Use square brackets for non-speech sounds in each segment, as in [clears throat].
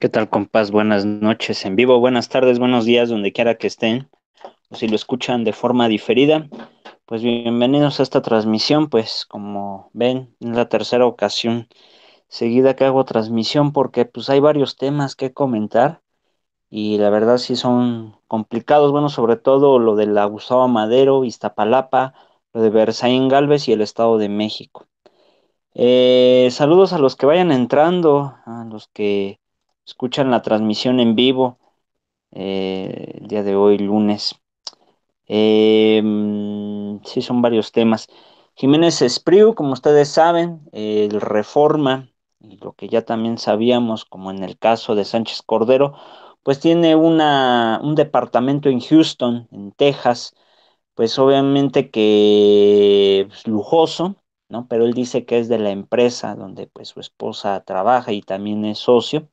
¿Qué tal, compás? Buenas noches en vivo, buenas tardes, buenos días, donde quiera que estén, o si lo escuchan de forma diferida. Pues bienvenidos a esta transmisión, pues como ven, es la tercera ocasión seguida que hago transmisión porque pues hay varios temas que comentar y la verdad sí son complicados, bueno, sobre todo lo de la Gustavo Madero, Iztapalapa, lo de Versailles Galvez y el Estado de México. Eh, saludos a los que vayan entrando, a los que escuchan la transmisión en vivo eh, el día de hoy, lunes. Eh, sí, son varios temas. Jiménez Espriu, como ustedes saben, el Reforma, y lo que ya también sabíamos, como en el caso de Sánchez Cordero, pues tiene un departamento en Houston, en Texas, pues obviamente que es pues, lujoso, pero él dice que es de la empresa donde pues su esposa trabaja y también es socio,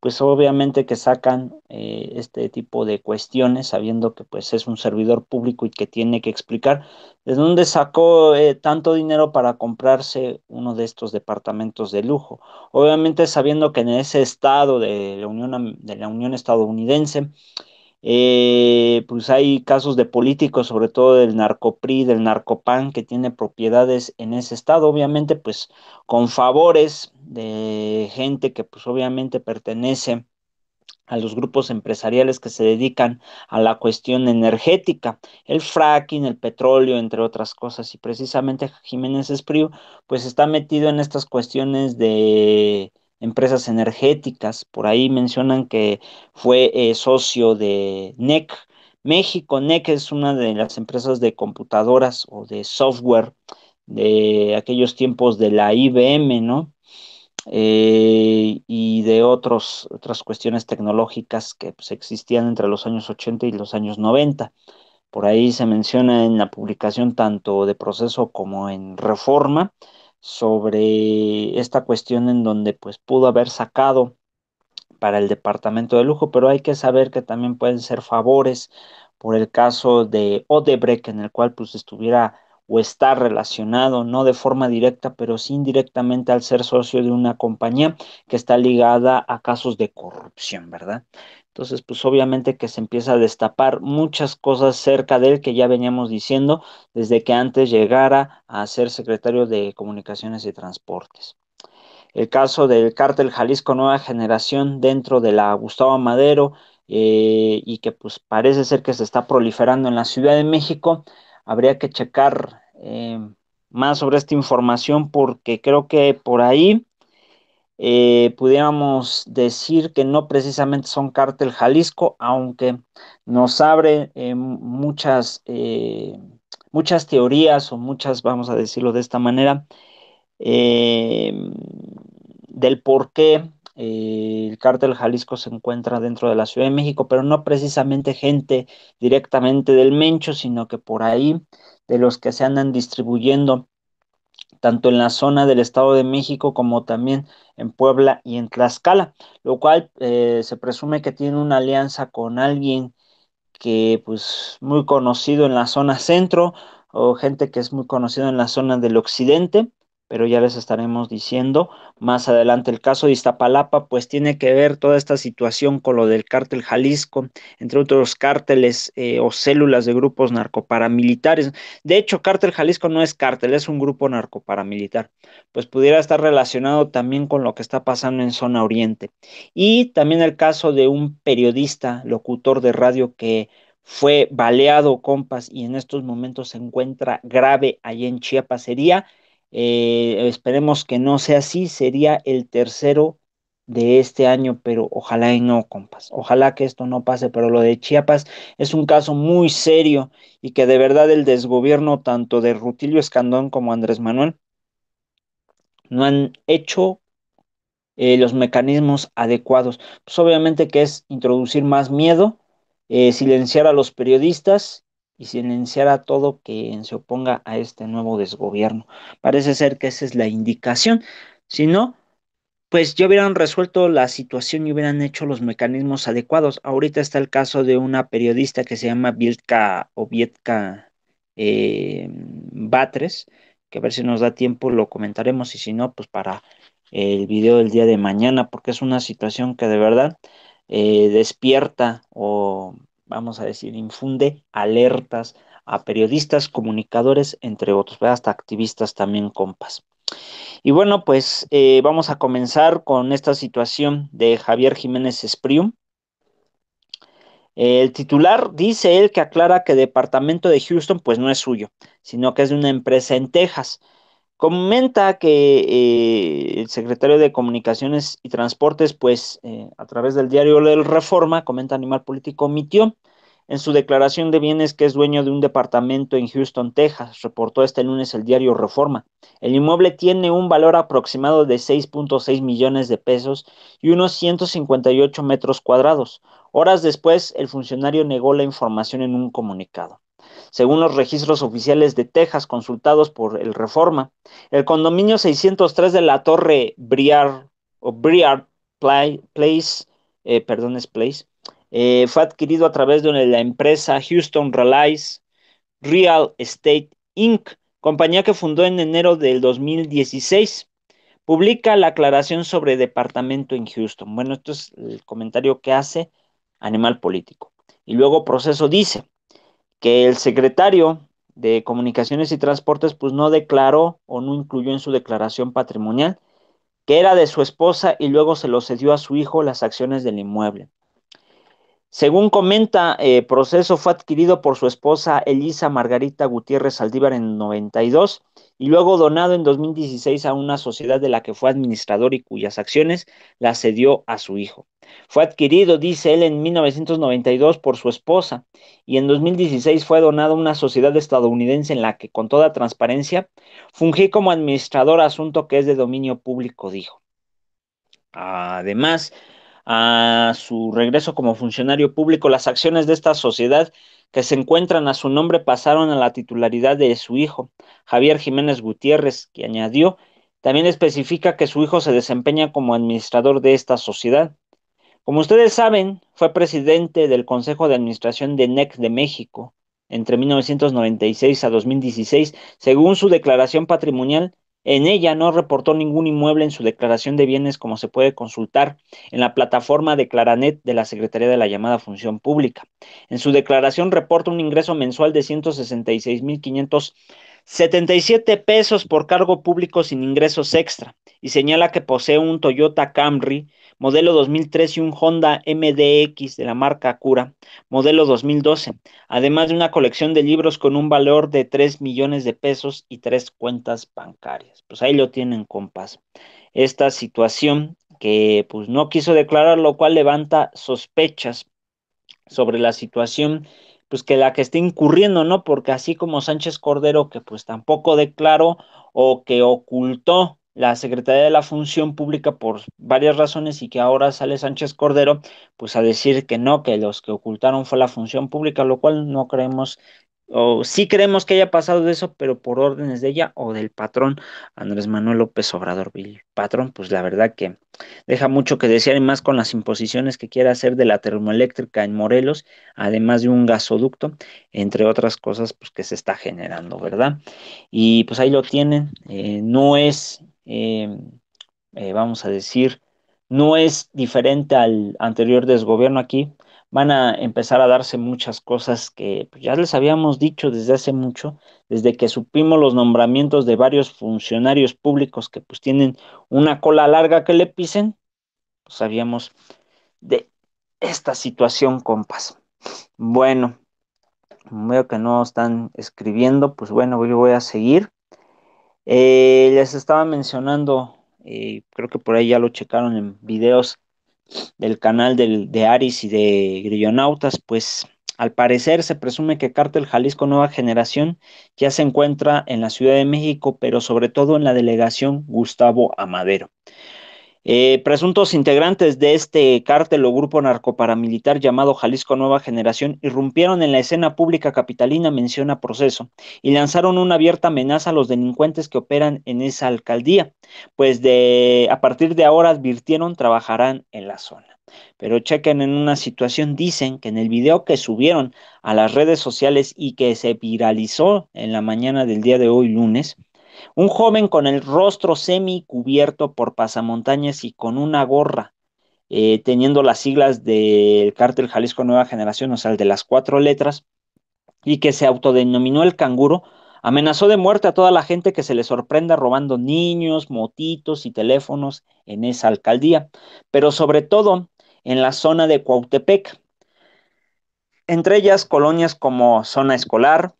pues obviamente que sacan eh, este tipo de cuestiones sabiendo que pues es un servidor público y que tiene que explicar de dónde sacó eh, tanto dinero para comprarse uno de estos departamentos de lujo. Obviamente sabiendo que en ese estado de la Unión, de la Unión estadounidense, eh, pues hay casos de políticos, sobre todo del narcopri, del narcopan, que tiene propiedades en ese estado, obviamente pues con favores de gente que pues obviamente pertenece a los grupos empresariales que se dedican a la cuestión energética, el fracking, el petróleo, entre otras cosas. Y precisamente Jiménez Espriu, pues está metido en estas cuestiones de, empresas energéticas. Por ahí mencionan que fue eh, socio de NEC México. NEC es una de las empresas de computadoras o de software de aquellos tiempos de la IBM, ¿no? Eh, y de otros, otras cuestiones tecnológicas que pues, existían entre los años 80 y los años 90. Por ahí se menciona en la publicación tanto de proceso como en reforma sobre esta cuestión en donde pues pudo haber sacado para el departamento de lujo, pero hay que saber que también pueden ser favores por el caso de Odebrecht en el cual pues estuviera o está relacionado, no de forma directa, pero sí indirectamente al ser socio de una compañía que está ligada a casos de corrupción, ¿verdad? Entonces, pues obviamente que se empieza a destapar muchas cosas cerca de él que ya veníamos diciendo desde que antes llegara a ser secretario de Comunicaciones y Transportes. El caso del cártel Jalisco Nueva Generación dentro de la Gustavo Madero eh, y que pues parece ser que se está proliferando en la Ciudad de México, habría que checar eh, más sobre esta información porque creo que por ahí eh, pudiéramos decir que no precisamente son cártel Jalisco, aunque nos abre eh, muchas, eh, muchas teorías o muchas, vamos a decirlo de esta manera, del por qué el cártel Jalisco se encuentra dentro de la Ciudad de México, pero no precisamente gente directamente del Mencho, sino que por ahí de los que se andan distribuyendo tanto en la zona del Estado de México como también en Puebla y en Tlaxcala, lo cual eh, se presume que tiene una alianza con alguien que pues muy conocido en la zona centro o gente que es muy conocido en la zona del occidente pero ya les estaremos diciendo más adelante el caso de Iztapalapa, pues tiene que ver toda esta situación con lo del cártel Jalisco, entre otros cárteles eh, o células de grupos narcoparamilitares. De hecho, cártel Jalisco no es cártel, es un grupo narcoparamilitar, pues pudiera estar relacionado también con lo que está pasando en zona oriente. Y también el caso de un periodista, locutor de radio que fue baleado, compas, y en estos momentos se encuentra grave allí en Chiapas. Sería eh, esperemos que no sea así, sería el tercero de este año, pero ojalá y no, compas. Ojalá que esto no pase, pero lo de Chiapas es un caso muy serio y que de verdad el desgobierno tanto de Rutilio Escandón como Andrés Manuel no han hecho eh, los mecanismos adecuados. Pues obviamente que es introducir más miedo, eh, silenciar a los periodistas y silenciar a todo que se oponga a este nuevo desgobierno. Parece ser que esa es la indicación. Si no, pues ya hubieran resuelto la situación y hubieran hecho los mecanismos adecuados. Ahorita está el caso de una periodista que se llama Vilka o eh, Batres, que a ver si nos da tiempo lo comentaremos y si no, pues para el video del día de mañana, porque es una situación que de verdad eh, despierta o vamos a decir, infunde alertas a periodistas, comunicadores, entre otros, hasta activistas también, compas. Y bueno, pues eh, vamos a comenzar con esta situación de Javier Jiménez Esprium. El titular dice él que aclara que el departamento de Houston pues no es suyo, sino que es de una empresa en Texas. Comenta que eh, el secretario de Comunicaciones y Transportes, pues eh, a través del diario El Reforma, comenta Animal Político, omitió en su declaración de bienes que es dueño de un departamento en Houston, Texas, reportó este lunes el diario Reforma. El inmueble tiene un valor aproximado de 6.6 millones de pesos y unos 158 metros cuadrados. Horas después, el funcionario negó la información en un comunicado. Según los registros oficiales de Texas consultados por el Reforma, el condominio 603 de la Torre Briar o Place, eh, Place, eh, fue adquirido a través de la empresa Houston Relies Real Estate Inc., compañía que fundó en enero del 2016 publica la aclaración sobre departamento en Houston. Bueno, esto es el comentario que hace Animal Político. Y luego Proceso dice, que el secretario de Comunicaciones y Transportes pues no declaró o no incluyó en su declaración patrimonial que era de su esposa y luego se lo cedió a su hijo las acciones del inmueble. Según comenta, el eh, proceso fue adquirido por su esposa Elisa Margarita Gutiérrez Saldívar en 92 y luego donado en 2016 a una sociedad de la que fue administrador y cuyas acciones las cedió a su hijo. Fue adquirido, dice él, en 1992 por su esposa y en 2016 fue donado a una sociedad estadounidense en la que, con toda transparencia, fungí como administrador asunto que es de dominio público, dijo. Además, a su regreso como funcionario público, las acciones de esta sociedad que se encuentran a su nombre pasaron a la titularidad de su hijo, Javier Jiménez Gutiérrez, que añadió, también especifica que su hijo se desempeña como administrador de esta sociedad. Como ustedes saben, fue presidente del Consejo de Administración de NEC de México entre 1996 a 2016, según su declaración patrimonial en ella no reportó ningún inmueble en su declaración de bienes como se puede consultar en la plataforma de Claranet de la Secretaría de la llamada Función Pública. En su declaración reporta un ingreso mensual de 166.577 pesos por cargo público sin ingresos extra y señala que posee un Toyota Camry modelo 2013 un Honda MDX de la marca Cura. modelo 2012, además de una colección de libros con un valor de 3 millones de pesos y tres cuentas bancarias. Pues ahí lo tienen, compas. Esta situación que pues no quiso declarar, lo cual levanta sospechas sobre la situación pues que la que está incurriendo, ¿no? Porque así como Sánchez Cordero, que pues tampoco declaró o que ocultó la Secretaría de la Función Pública por varias razones y que ahora sale Sánchez Cordero pues a decir que no, que los que ocultaron fue la Función Pública, lo cual no creemos o sí creemos que haya pasado de eso, pero por órdenes de ella o del patrón Andrés Manuel López Obrador. El patrón, pues la verdad que deja mucho que desear y más con las imposiciones que quiere hacer de la termoeléctrica en Morelos, además de un gasoducto, entre otras cosas pues que se está generando, ¿verdad? Y pues ahí lo tienen, eh, no es Em, eh, vamos a decir, no es diferente al anterior desgobierno aquí. Van a empezar a darse muchas cosas que pues, ya les habíamos dicho desde hace mucho, desde que supimos los nombramientos de varios funcionarios públicos que pues tienen una cola larga que le pisen, pues, sabíamos de esta situación, compas. Bueno, veo que no están escribiendo, pues bueno, yo voy a seguir. Eh, les estaba mencionando, eh, creo que por ahí ya lo checaron en videos del canal de Aris y de Grillonautas, pues al parecer se presume que Cártel Jalisco Nueva Generación ya se encuentra en la Ciudad de México, pero sobre todo en la delegación Gustavo Amadero. Eh, presuntos integrantes de este cártel o grupo narcoparamilitar llamado Jalisco Nueva Generación irrumpieron en la escena pública capitalina, menciona proceso, y lanzaron una abierta amenaza a los delincuentes que operan en esa alcaldía, pues de, a partir de ahora advirtieron trabajarán en la zona. Pero chequen en una situación, dicen que en el video que subieron a las redes sociales y que se viralizó en la mañana del día de hoy lunes, un joven con el rostro semi cubierto por pasamontañas y con una gorra, eh, teniendo las siglas del cártel Jalisco Nueva Generación, o sea, el de las cuatro letras, y que se autodenominó el canguro, amenazó de muerte a toda la gente que se le sorprenda robando niños, motitos y teléfonos en esa alcaldía, pero sobre todo en la zona de Cuautepec, entre ellas colonias como Zona Escolar,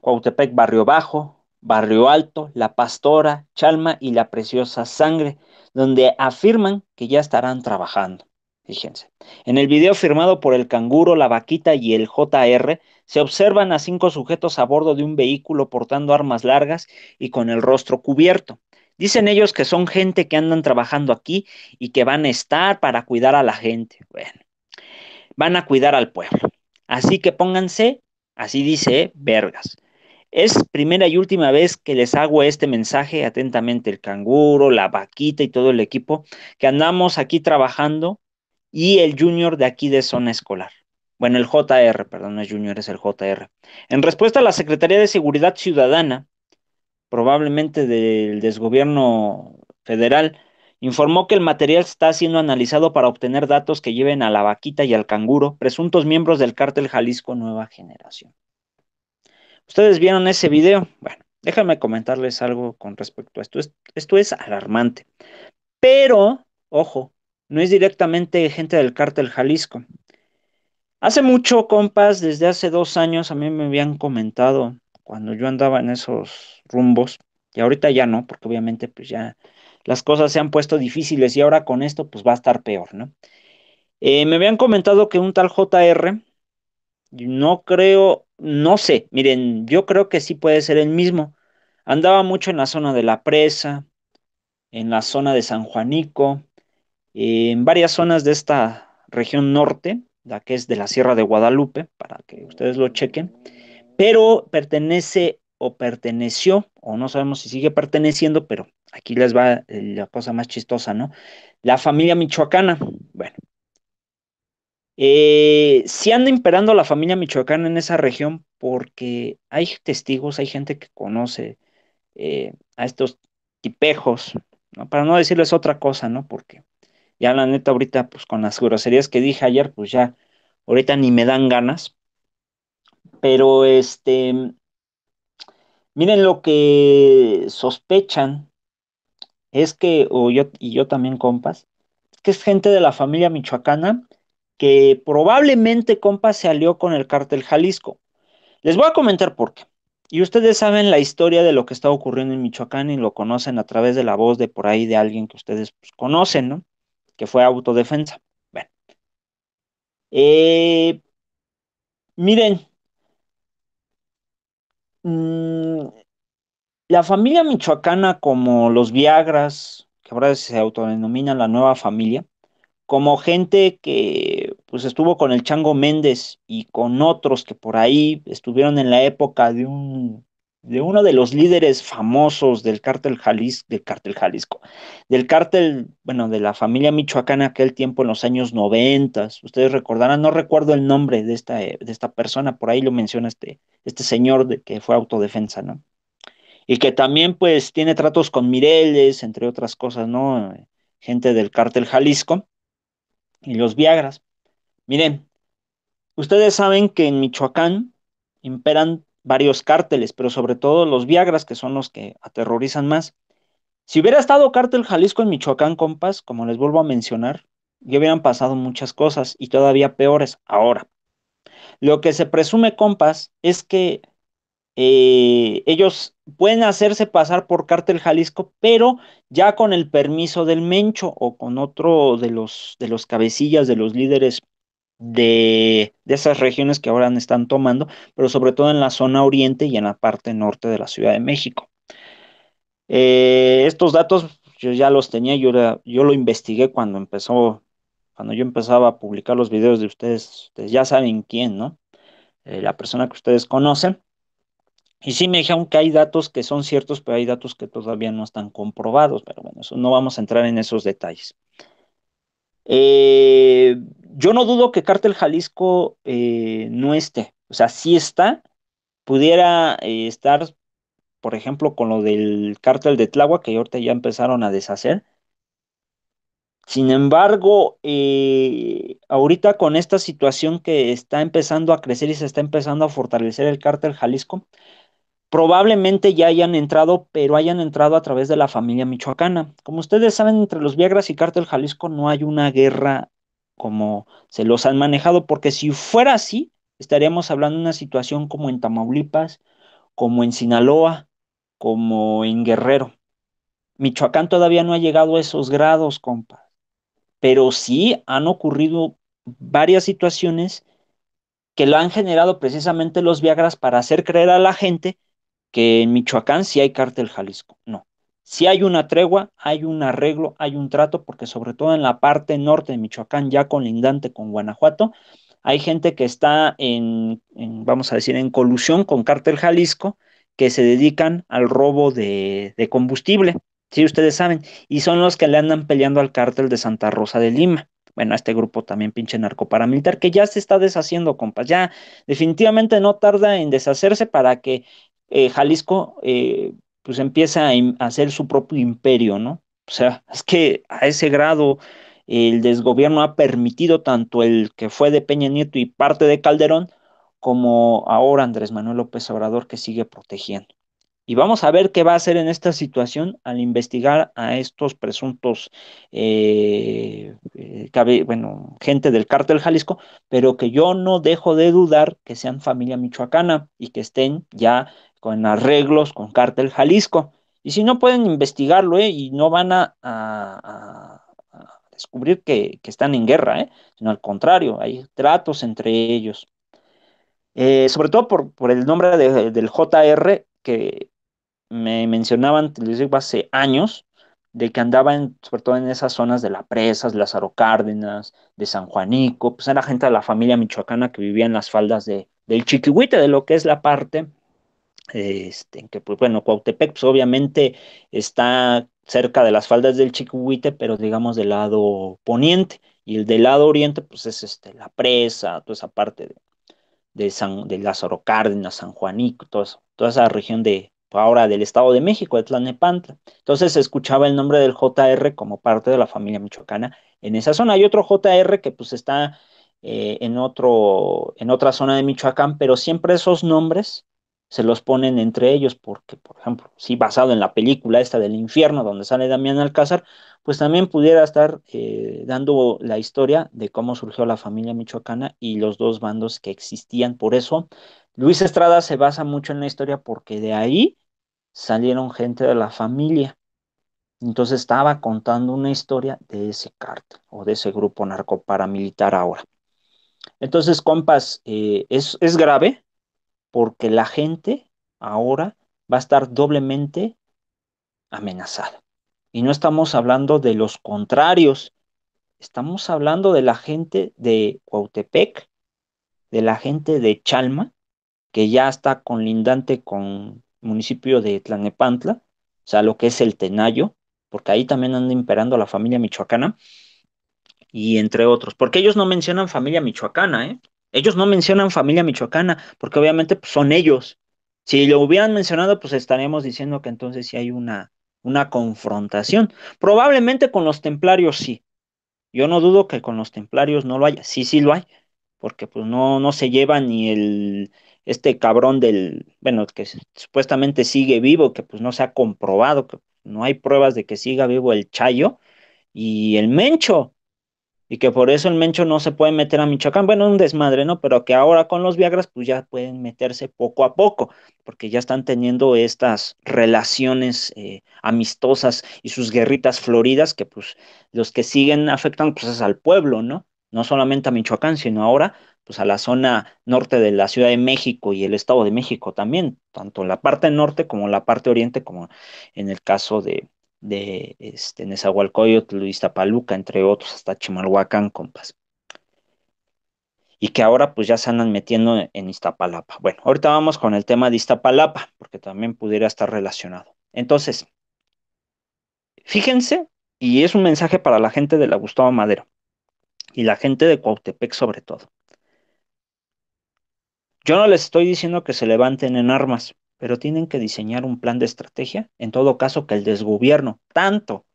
Cuautepec Barrio Bajo, Barrio Alto, La Pastora, Chalma y La Preciosa Sangre, donde afirman que ya estarán trabajando. Fíjense. En el video firmado por el canguro, la vaquita y el JR, se observan a cinco sujetos a bordo de un vehículo portando armas largas y con el rostro cubierto. Dicen ellos que son gente que andan trabajando aquí y que van a estar para cuidar a la gente. Bueno, van a cuidar al pueblo. Así que pónganse, así dice, vergas. Es primera y última vez que les hago este mensaje atentamente, el canguro, la vaquita y todo el equipo que andamos aquí trabajando y el junior de aquí de zona escolar. Bueno, el JR, perdón, no es junior, es el JR. En respuesta a la Secretaría de Seguridad Ciudadana, probablemente del desgobierno federal, informó que el material está siendo analizado para obtener datos que lleven a la vaquita y al canguro, presuntos miembros del cártel Jalisco Nueva Generación. ¿Ustedes vieron ese video? Bueno, déjame comentarles algo con respecto a esto. Esto es alarmante. Pero, ojo, no es directamente gente del cártel Jalisco. Hace mucho, compas, desde hace dos años a mí me habían comentado cuando yo andaba en esos rumbos, y ahorita ya no, porque obviamente pues ya las cosas se han puesto difíciles y ahora con esto pues va a estar peor, ¿no? Eh, me habían comentado que un tal JR no creo, no sé, miren, yo creo que sí puede ser el mismo. Andaba mucho en la zona de la presa, en la zona de San Juanico, en varias zonas de esta región norte, la que es de la Sierra de Guadalupe, para que ustedes lo chequen, pero pertenece o perteneció, o no sabemos si sigue perteneciendo, pero aquí les va la cosa más chistosa, ¿no? La familia michoacana, bueno, eh, si anda imperando la familia michoacana en esa región porque hay testigos, hay gente que conoce eh, a estos tipejos, ¿no? para no decirles otra cosa, ¿no? Porque ya la neta ahorita, pues con las groserías que dije ayer, pues ya ahorita ni me dan ganas. Pero este, miren lo que sospechan es que, yo, y yo también compas, que es gente de la familia michoacana que probablemente compa se alió con el cártel Jalisco. Les voy a comentar por qué. Y ustedes saben la historia de lo que está ocurriendo en Michoacán y lo conocen a través de la voz de por ahí de alguien que ustedes pues, conocen, ¿no? Que fue autodefensa. Bueno. Eh, miren. Mm, la familia michoacana, como los Viagras, que ahora se autodenomina la nueva familia, como gente que pues estuvo con el Chango Méndez y con otros que por ahí estuvieron en la época de un de uno de los líderes famosos del cártel Jalisco, del cártel Jalisco, del bueno, de la familia en aquel tiempo en los años 90, ustedes recordarán, no recuerdo el nombre de esta, eh, de esta persona, por ahí lo menciona este, este señor que fue autodefensa, ¿no? Y que también pues tiene tratos con Mireles, entre otras cosas, ¿no? Gente del cártel Jalisco y los Viagras. Miren, ustedes saben que en Michoacán imperan varios cárteles, pero sobre todo los Viagras, que son los que aterrorizan más. Si hubiera estado cártel Jalisco en Michoacán, compas, como les vuelvo a mencionar, ya hubieran pasado muchas cosas y todavía peores ahora. Lo que se presume, compas, es que eh, ellos pueden hacerse pasar por Cártel Jalisco, pero ya con el permiso del Mencho o con otro de los, de los cabecillas, de los líderes de, esas regiones que ahora están tomando, pero sobre todo en la zona oriente y en la parte norte de la Ciudad de México. Eh, estos datos yo ya los tenía, yo, yo lo investigué cuando empezó, cuando yo empezaba a publicar los videos de ustedes, ustedes ya saben quién, ¿no? Eh, la persona que ustedes conocen. Y sí me dijeron que hay datos que son ciertos, pero hay datos que todavía no están comprobados, pero bueno, eso, no vamos a entrar en esos detalles. Eh, yo no dudo que Cártel Jalisco eh, no esté, o sea, si está, pudiera eh, estar, por ejemplo, con lo del Cártel de Tláhuac, que ahorita ya empezaron a deshacer. Sin embargo, ahorita con esta situación que está empezando a crecer y se está empezando a fortalecer el Cártel Jalisco, probablemente ya hayan entrado, pero hayan entrado a través de la familia michoacana. Como ustedes saben, entre los Viagras y Cártel Jalisco no hay una guerra como se los han manejado, porque si fuera así, estaríamos hablando de una situación como en Tamaulipas, como en Sinaloa, como en Guerrero. Michoacán todavía no ha llegado a esos grados, compa, pero sí han ocurrido varias situaciones que lo han generado precisamente los Viagras para hacer creer a la gente que en Michoacán sí hay cártel Jalisco. No. Si hay una tregua, hay un arreglo, hay un trato, porque sobre todo en la parte norte de Michoacán, ya colindante con Guanajuato, hay gente que está en, vamos a decir, en colusión con cártel Jalisco, que se dedican al robo de, combustible, si ustedes saben, y son los que le andan peleando al cártel de Santa Rosa de Lima bueno, a este grupo también pinche narco paramilitar, que ya se está deshaciendo, compas, ya definitivamente no tarda en deshacerse para que eh, Jalisco eh, pues empieza a, hacer su propio imperio, ¿no? O sea, [laughs] es que a ese grado el desgobierno ha permitido tanto el que fue de Peña Nieto y parte de Calderón, como ahora Andrés Manuel López Obrador que sigue protegiendo. Y vamos a ver qué va a hacer en esta situación al investigar a estos presuntos, eh, bueno, gente del cártel Jalisco, pero que yo no dejo de dudar que sean familia michoacana y que estén ya con arreglos con Cártel Jalisco. Y si no pueden investigarlo, eh, y no van a, descubrir que, están en guerra, eh, sino al contrario, hay tratos entre ellos. Eh, sobre todo por, el nombre del JR que me mencionaban, les digo, hace años, de que andaba sobre todo en esas zonas de La Presas, las Cárdenas, de San Juanico, pues era gente de la familia michoacana que vivía en las faldas de, del Chiquihuite, de lo que es la parte este, que pues bueno, Cuautepec pues, obviamente está cerca de las faldas del Chicuhuite, pero digamos del lado poniente, y el del lado oriente pues es este, la presa, toda esa parte de, de, San, de Lázaro Cárdenas, San Juanico, todo toda esa región de pues, ahora del Estado de México, de Tlanepantla. Entonces se escuchaba el nombre del JR como parte de la familia michoacana en esa zona. Hay otro JR que pues está eh, en, otro, en otra zona de Michoacán, pero siempre esos nombres se los ponen entre ellos, porque, por ejemplo, si basado en la película esta del infierno, donde sale Damián Alcázar, pues también pudiera estar eh, dando la historia de cómo surgió la familia michoacana y los dos bandos que existían. Por eso, Luis Estrada se basa mucho en la historia porque de ahí salieron gente de la familia. Entonces estaba contando una historia de ese cártel o de ese grupo narcoparamilitar ahora. Entonces, compas, eh, es, es grave, porque la gente ahora va a estar doblemente amenazada. Y no estamos hablando de los contrarios, estamos hablando de la gente de Cuautepec, de la gente de Chalma, que ya está conlindante con municipio de Tlanepantla, o sea, lo que es el Tenayo, porque ahí también anda imperando la familia michoacana, y entre otros, porque ellos no mencionan familia michoacana, ¿eh? Ellos no mencionan familia michoacana, porque obviamente pues, son ellos. Si lo hubieran mencionado, pues estaríamos diciendo que entonces sí hay una, una confrontación. Probablemente con los templarios sí. Yo no dudo que con los templarios no lo haya. Sí, sí lo hay, porque pues no, no se lleva ni el este cabrón del, bueno, que supuestamente sigue vivo, que pues no se ha comprobado, que no hay pruebas de que siga vivo el Chayo y el Mencho y que por eso el Mencho no se puede meter a Michoacán. Bueno, un desmadre, ¿no? Pero que ahora con los Viagras, pues ya pueden meterse poco a poco, porque ya están teniendo estas relaciones eh, amistosas y sus guerritas floridas, que pues los que siguen afectan pues es al pueblo, ¿no? No solamente a Michoacán, sino ahora pues a la zona norte de la Ciudad de México y el Estado de México también, tanto la parte norte como la parte oriente, como en el caso de, de este, Nezahualcóyotl, Iztapaluca, entre otros, hasta Chimalhuacán, compas. Y que ahora pues ya se andan metiendo en Iztapalapa. Bueno, ahorita vamos con el tema de Iztapalapa, porque también pudiera estar relacionado. Entonces, fíjense, y es un mensaje para la gente de la Gustavo Madero y la gente de Cuautepec sobre todo. Yo no les estoy diciendo que se levanten en armas, pero tienen que diseñar un plan de estrategia, en todo caso que el desgobierno, tanto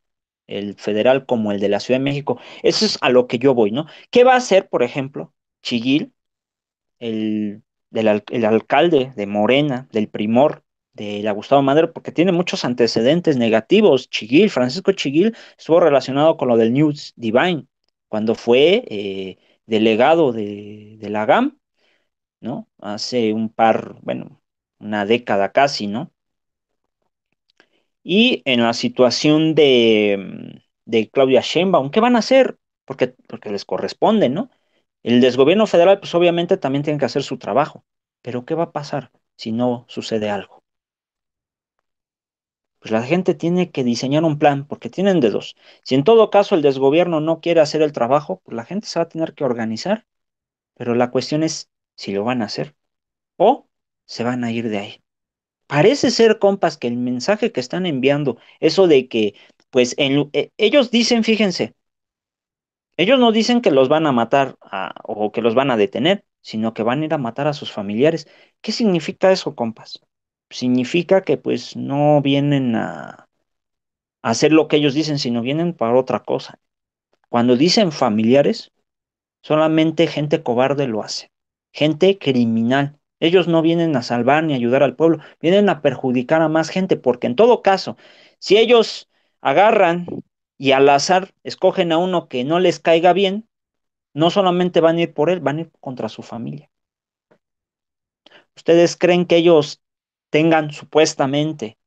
el federal como el de la Ciudad de México, eso es a lo que yo voy, ¿no? ¿Qué va a hacer, por ejemplo, Chiguil, el, del, el alcalde de Morena, del Primor, de la Gustavo Madero, porque tiene muchos antecedentes negativos. Chiguil, Francisco Chiguil, estuvo relacionado con lo del News Divine, cuando fue eh, delegado de, de, la GAM, ¿no? Hace un par, bueno, una década casi, ¿no? Y en la situación de, de Claudia Sheinbaum, ¿qué van a hacer? Porque, porque les corresponde, ¿no? El desgobierno federal, pues obviamente también tienen que hacer su trabajo. Pero ¿qué va a pasar si no sucede algo? Pues la gente tiene que diseñar un plan, porque tienen de dos. Si en todo caso el desgobierno no quiere hacer el trabajo, pues la gente se va a tener que organizar. Pero la cuestión es si lo van a hacer. O se van a ir de ahí. Parece ser, compas, que el mensaje que están enviando, eso de que, pues, eh, ellos dicen, fíjense, ellos no dicen que los van a matar o que los van a detener, sino que van a ir a matar a sus familiares. ¿Qué significa eso, compas? Significa que pues no vienen a hacer lo que ellos dicen, sino vienen para otra cosa. Cuando dicen familiares, solamente gente cobarde lo hace, gente criminal, ellos no vienen a salvar ni ayudar al pueblo, vienen a perjudicar a más gente, porque en todo caso, si ellos agarran y al azar escogen a uno que no les caiga bien, no solamente van a ir por él, van a ir contra su familia. ¿Ustedes creen que ellos tengan supuestamente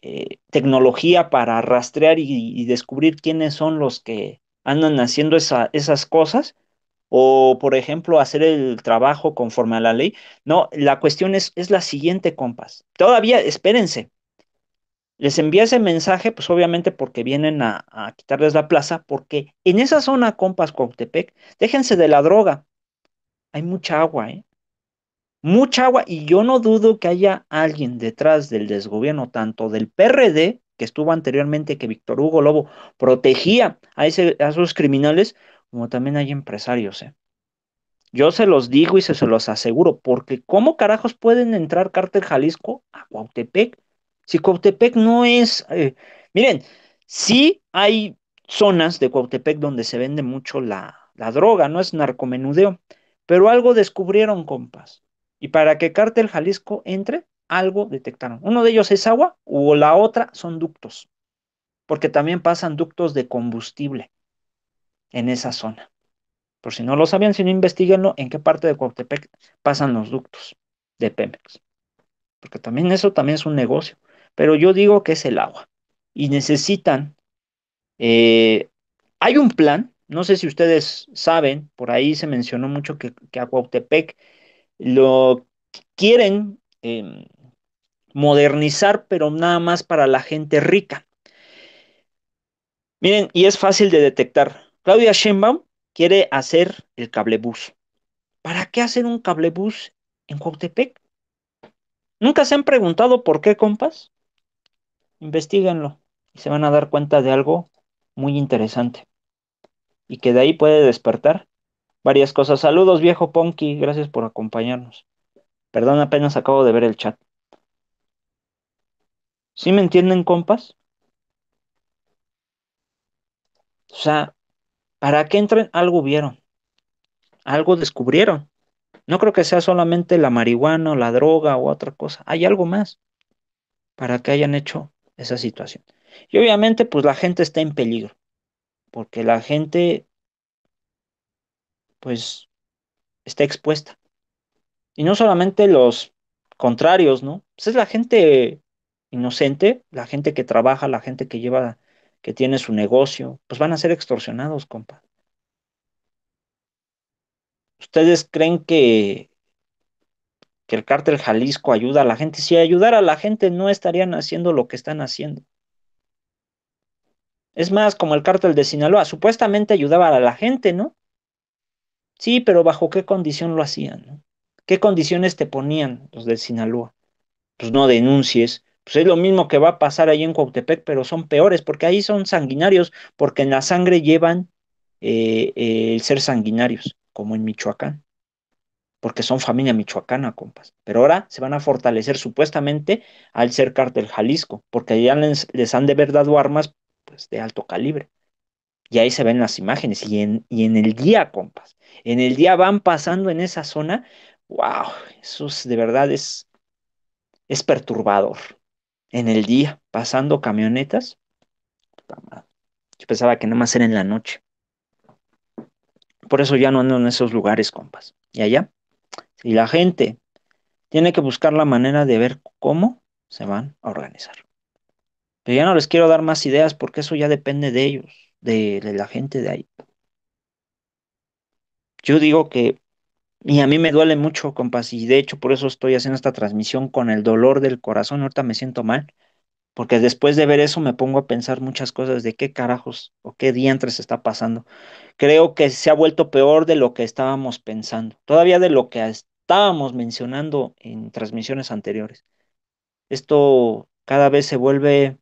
eh, tecnología para rastrear y, descubrir quiénes son los que andan haciendo esas cosas? o, por ejemplo, hacer el trabajo conforme a la ley. No, la cuestión es, es la siguiente, compas. Todavía, espérense. Les envía ese mensaje, pues obviamente porque vienen a, quitarles la plaza, porque en esa zona, compas, Cuautepec, déjense de la droga. Hay mucha agua, ¿eh? Mucha agua, y yo no dudo que haya alguien detrás del desgobierno, tanto del PRD que estuvo anteriormente, que Víctor Hugo Lobo protegía a, ese, a esos criminales, como también hay empresarios. ¿eh? Yo se los digo y se, se los aseguro, porque ¿cómo carajos pueden entrar Cártel Jalisco a Cuautepec? Si Cuautepec no es... Eh, miren, sí hay zonas de Cuautepec donde se vende mucho la, la droga, no es narcomenudeo, pero algo descubrieron, compas. Y para que Cártel Jalisco entre, algo detectaron. Uno de ellos es agua o la otra son ductos, porque también pasan ductos de combustible en esa zona. Por si no lo sabían, si no investiguenlo, en qué parte de Coatepec pasan los ductos de Pemex. Porque también eso también es un negocio. Pero yo digo que es el agua. Y necesitan. Eh, hay un plan, no sé si ustedes saben, por ahí se mencionó mucho que, que a lo quieren em, modernizar, pero nada más para la gente rica. Miren, y es fácil de detectar. Claudia Schenbaum quiere hacer el cablebús. ¿Para qué hacer un cablebus en Cuautepec? ¿Nunca se han preguntado por qué, compas? Investíguenlo y se van a dar cuenta de algo muy interesante. Y que de ahí puede despertar varias cosas. Saludos, viejo Ponky, gracias por acompañarnos. Perdón, apenas acabo de ver el chat. ¿Sí me entienden, compas? O sea, para que entren, algo vieron, algo descubrieron. No creo que sea solamente la marihuana o la droga o otra cosa. Hay algo más para que hayan hecho esa situación. Y obviamente, pues la gente está en peligro, porque la gente, pues, está expuesta. Y no solamente los contrarios, ¿no? Pues, es la gente inocente, la gente que trabaja, la gente que lleva que tiene su negocio, pues van a ser extorsionados, compadre. ¿Ustedes creen que, que el cártel Jalisco ayuda a la gente? Si ayudara a la gente no estarían haciendo lo que están haciendo. Es más, como el cártel de Sinaloa, supuestamente ayudaba a la gente, ¿no? Sí, pero ¿bajo qué condición lo hacían? ¿Qué condiciones te ponían los de Sinaloa? Pues no denuncies, pues, es lo mismo que va a pasar ahí en Cuautepec, pero son peores, porque ahí son sanguinarios, porque en la sangre llevan eh, el ser sanguinarios, como en Michoacán, porque son familia michoacana, compas. Pero ahora se van a fortalecer supuestamente al ser cartel Jalisco, porque ya les, han de verdad dado armas pues, de alto calibre. Y ahí se ven las imágenes, y en, y en el día, compas, en el día van pasando en esa zona, wow, eso de verdad es, es perturbador en el día pasando camionetas. Yo pensaba que nada más era en la noche. Por eso ya no ando en esos lugares, compas. Y allá, y la gente tiene que buscar la manera de ver cómo se van a organizar. Pero ya no les quiero dar más ideas porque eso ya depende de ellos, de la gente de ahí. Yo digo que y a mí me duele mucho, compas, y de hecho por eso estoy haciendo esta transmisión con el dolor del corazón. Ahorita me siento mal, porque después de ver eso me pongo a pensar muchas cosas de qué carajos o qué diantres está pasando. Creo que se ha vuelto peor de lo que estábamos pensando, todavía de lo que estábamos mencionando en transmisiones anteriores. Esto cada vez se vuelve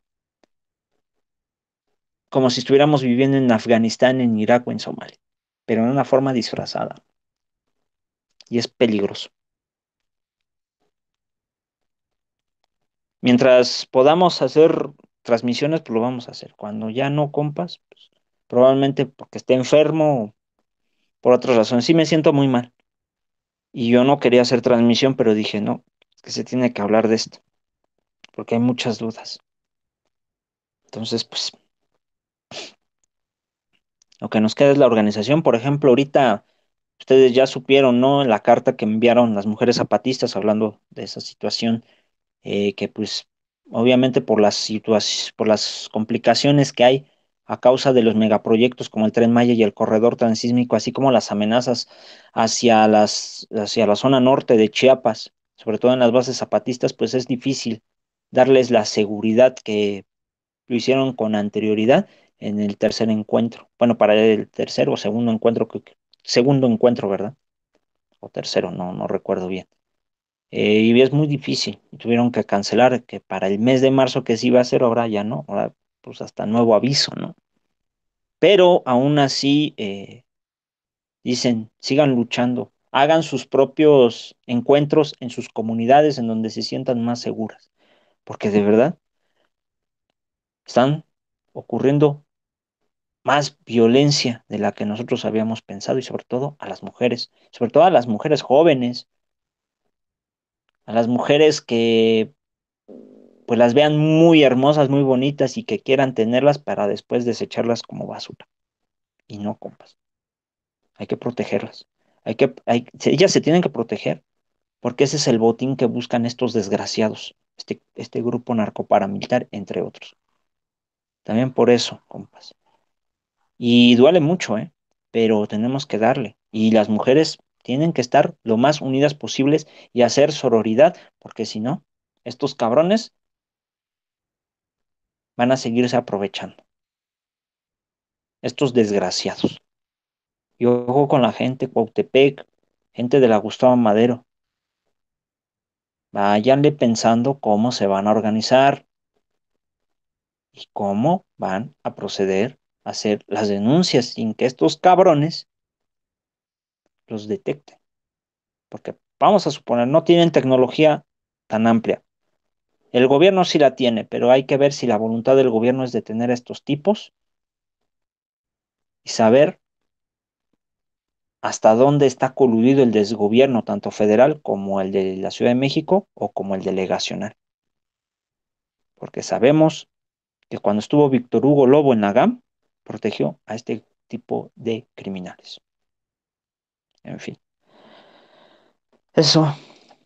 como si estuviéramos viviendo en Afganistán, en Irak o en Somalia, pero en una forma disfrazada y es peligroso. Mientras podamos hacer transmisiones, pues lo vamos a hacer. Cuando ya no compas, pues, probablemente porque esté enfermo o por otras razones. Sí me siento muy mal. Y yo no quería hacer transmisión, pero dije, no, es que se tiene que hablar de esto. Porque hay muchas dudas. Entonces, pues, lo que nos queda es la organización. Por ejemplo, ahorita Ustedes ya supieron, ¿no? en La carta que enviaron las mujeres zapatistas hablando de esa situación, eh, que pues obviamente por las, por las complicaciones que hay a causa de los megaproyectos como el Tren Maya y el Corredor Transísmico, así como las amenazas hacia, las, hacia la zona norte de Chiapas, sobre todo en las bases zapatistas, pues es difícil darles la seguridad que lo hicieron con anterioridad en el tercer encuentro, bueno, para el tercer o segundo encuentro que, segundo encuentro, ¿verdad? O tercero, no, no recuerdo bien. Eh, y es muy difícil. Tuvieron que cancelar que para el mes de marzo que sí iba a ser, ahora ya no. Ahora, pues hasta nuevo aviso, ¿no? Pero aún así, eh, dicen, sigan luchando, hagan sus propios encuentros en sus comunidades en donde se sientan más seguras. Porque de verdad, están ocurriendo más violencia de la que nosotros habíamos pensado y sobre todo a las mujeres, sobre todo a las mujeres jóvenes, a las mujeres que pues las vean muy hermosas, muy bonitas y que quieran tenerlas para después desecharlas como basura. Y no, compas. Hay que protegerlas. Hay que, ellas se tienen que proteger porque ese es el botín que buscan estos desgraciados, este, este grupo narcoparamilitar, entre otros. También por eso, compas, y duele mucho, ¿eh? Pero tenemos que darle. Y las mujeres tienen que estar lo más unidas posibles y hacer sororidad, porque si no, estos cabrones van a seguirse aprovechando. Estos desgraciados. yo ojo con la gente, Cuautepec, gente de la Gustavo Madero. Váyanle pensando cómo se van a organizar y cómo van a proceder hacer las denuncias sin que estos cabrones los detecten. Porque vamos a suponer, no tienen tecnología tan amplia. El gobierno sí la tiene, pero hay que ver si la voluntad del gobierno es detener a estos tipos y saber hasta dónde está coludido el desgobierno, tanto federal como el de la Ciudad de México o como el delegacional. Porque sabemos que cuando estuvo Víctor Hugo Lobo en la protegió a este tipo de criminales. En fin. Eso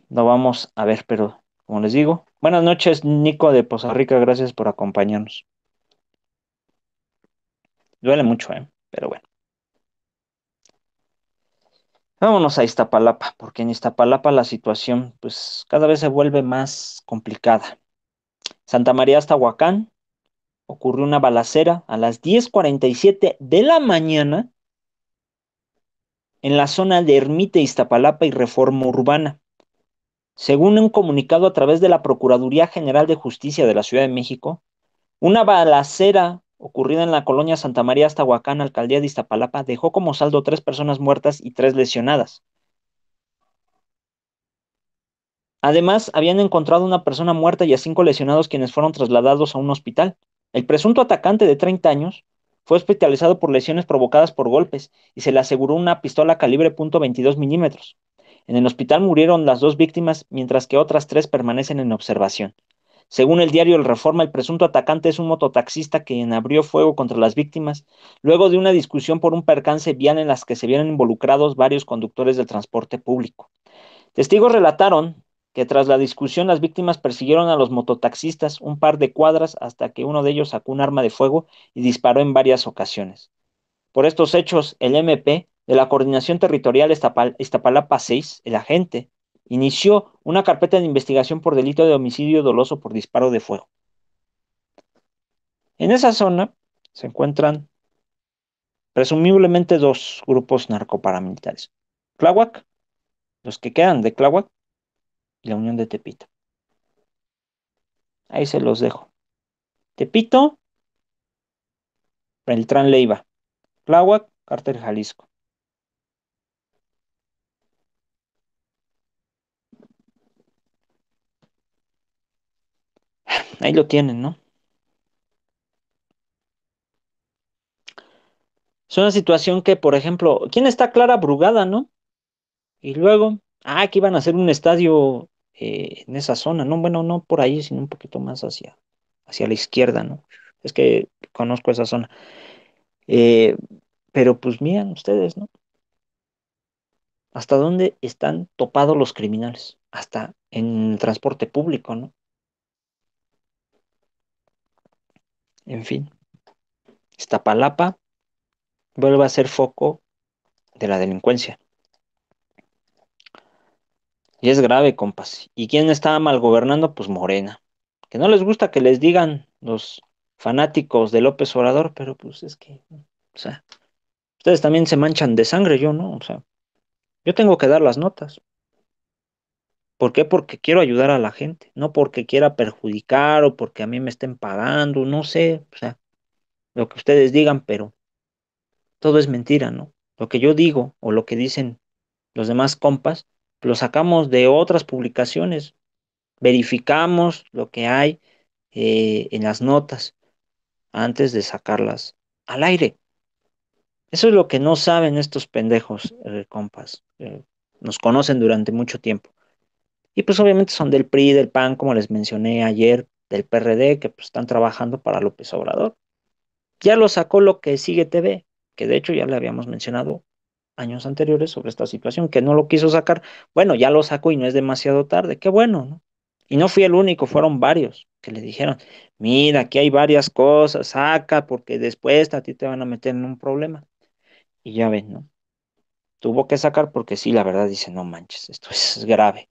lo vamos a ver, pero como les digo, buenas noches Nico de Poza Rica, gracias por acompañarnos. Duele mucho, ¿eh? pero bueno. Vámonos a Iztapalapa, porque en Iztapalapa la situación pues cada vez se vuelve más complicada. Santa María hasta Huacán ocurrió una balacera a las 10.47 de la mañana en la zona de Ermite, Iztapalapa y Reforma Urbana. Según un comunicado a través de la Procuraduría General de Justicia de la Ciudad de México, una balacera ocurrida en la colonia Santa María Astahuacán, alcaldía de Iztapalapa, dejó como saldo tres personas muertas y tres lesionadas. Además, habían encontrado una persona muerta y a cinco lesionados quienes fueron trasladados a un hospital. El presunto atacante de 30 años fue hospitalizado por lesiones provocadas por golpes y se le aseguró una pistola calibre .22 milímetros. En el hospital murieron las dos víctimas, mientras que otras tres permanecen en observación. Según el diario El Reforma, el presunto atacante es un mototaxista quien abrió fuego contra las víctimas luego de una discusión por un percance vial en las que se vieron involucrados varios conductores del transporte público. Testigos relataron tras la discusión las víctimas persiguieron a los mototaxistas un par de cuadras hasta que uno de ellos sacó un arma de fuego y disparó en varias ocasiones. Por estos hechos, el MP de la Coordinación Territorial Iztapalapa 6, el agente, inició una carpeta de investigación por delito de homicidio doloso por disparo de fuego. En esa zona se encuentran presumiblemente dos grupos narcoparamilitares. Tláhuac, los que quedan de Tláhuac, la Unión de Tepito. Ahí se los dejo. Tepito, Beltrán Leiva. Tláhuac, Cártel Jalisco. Ahí lo tienen, ¿no? Es una situación que, por ejemplo, ¿quién está Clara Brugada, no? Y luego, Ah, que iban a hacer un estadio eh, en esa zona, ¿no? Bueno, no por ahí, sino un poquito más hacia, hacia la izquierda, ¿no? Es que conozco esa zona. Eh, pero pues miren ustedes, ¿no? ¿Hasta dónde están topados los criminales? Hasta en el transporte público, ¿no? En fin, Palapa vuelve a ser foco de la delincuencia. Y es grave, compas. ¿Y quién está mal gobernando? Pues Morena. Que no les gusta que les digan los fanáticos de López Obrador, pero pues es que, o sea, ustedes también se manchan de sangre, yo no, o sea, yo tengo que dar las notas. ¿Por qué? Porque quiero ayudar a la gente, no porque quiera perjudicar o porque a mí me estén pagando, no sé, o sea, lo que ustedes digan, pero todo es mentira, ¿no? Lo que yo digo o lo que dicen los demás compas, lo sacamos de otras publicaciones, verificamos lo que hay eh, en las notas antes de sacarlas al aire. Eso es lo que no saben estos pendejos, eh, compas. Eh, nos conocen durante mucho tiempo. Y pues obviamente son del PRI, del PAN, como les mencioné ayer, del PRD, que pues, están trabajando para López Obrador. Ya lo sacó lo que sigue TV, que de hecho ya le habíamos mencionado años anteriores sobre esta situación, que no lo quiso sacar. Bueno, ya lo sacó y no es demasiado tarde, qué bueno, ¿no? Y no fui el único, fueron varios que le dijeron, mira, aquí hay varias cosas, saca porque después a ti te van a meter en un problema. Y ya ven, ¿no? Tuvo que sacar porque sí, la verdad dice, no manches, esto es grave.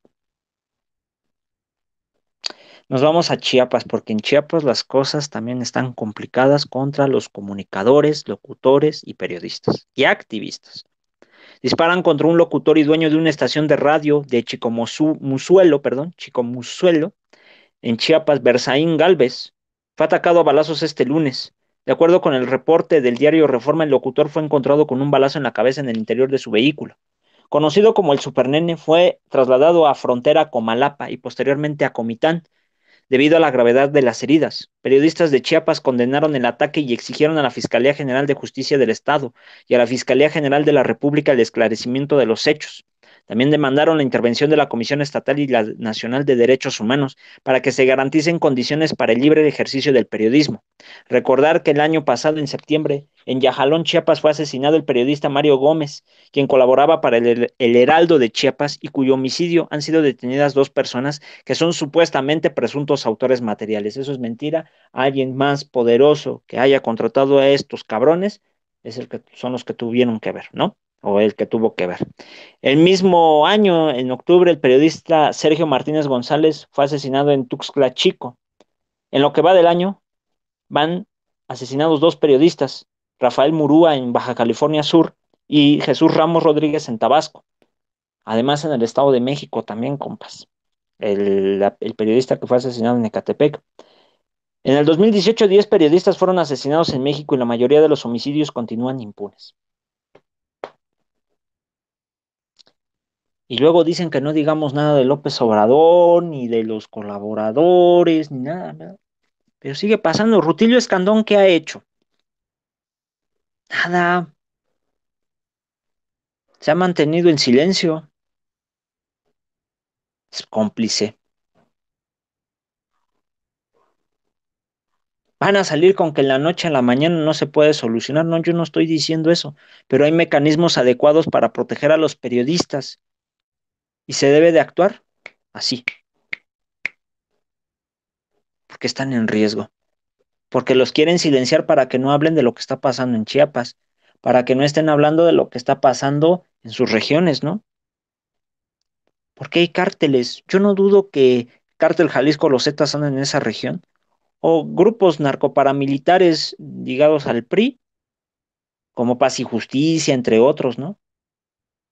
Nos vamos a Chiapas porque en Chiapas las cosas también están complicadas contra los comunicadores, locutores y periodistas y activistas. Disparan contra un locutor y dueño de una estación de radio de Chicomuzuelo, perdón, en Chiapas, Berzaín Galvez. Fue atacado a balazos este lunes. De acuerdo con el reporte del diario Reforma, el locutor fue encontrado con un balazo en la cabeza en el interior de su vehículo. Conocido como el Supernene, fue trasladado a frontera Comalapa y posteriormente a Comitán, debido a la gravedad de las heridas. Periodistas de Chiapas condenaron el ataque y exigieron a la Fiscalía General de Justicia del Estado y a la Fiscalía General de la República el esclarecimiento de los hechos. También demandaron la intervención de la Comisión Estatal y la Nacional de Derechos Humanos para que se garanticen condiciones para el libre ejercicio del periodismo. Recordar que el año pasado, en septiembre, en Yajalón, Chiapas, fue asesinado el periodista Mario Gómez, quien colaboraba para el, el Heraldo de Chiapas y cuyo homicidio han sido detenidas dos personas que son supuestamente presuntos autores materiales. Eso es mentira. Alguien más poderoso que haya contratado a estos cabrones es el que son los que tuvieron que ver, ¿no? o el que tuvo que ver. El mismo año, en octubre, el periodista Sergio Martínez González fue asesinado en Tuxtla Chico. En lo que va del año, van asesinados dos periodistas, Rafael Murúa en Baja California Sur y Jesús Ramos Rodríguez en Tabasco. Además, en el Estado de México también, compas. El, el periodista que fue asesinado en Ecatepec. En el 2018, 10 periodistas fueron asesinados en México y la mayoría de los homicidios continúan impunes. Y luego dicen que no digamos nada de López Obrador, ni de los colaboradores, ni nada, Pero sigue pasando. Rutilio Escandón, ¿qué ha hecho? Nada. Se ha mantenido en silencio. Es cómplice. Van a salir con que en la noche a la mañana no se puede solucionar. No, yo no estoy diciendo eso, pero hay mecanismos adecuados para proteger a los periodistas. Y se debe de actuar así. Porque están en riesgo. Porque los quieren silenciar para que no hablen de lo que está pasando en Chiapas. Para que no estén hablando de lo que está pasando en sus regiones, ¿no? Porque hay cárteles. Yo no dudo que Cártel Jalisco los Zetas andan en esa región. O grupos narcoparamilitares ligados al PRI, como Paz y Justicia, entre otros, ¿no?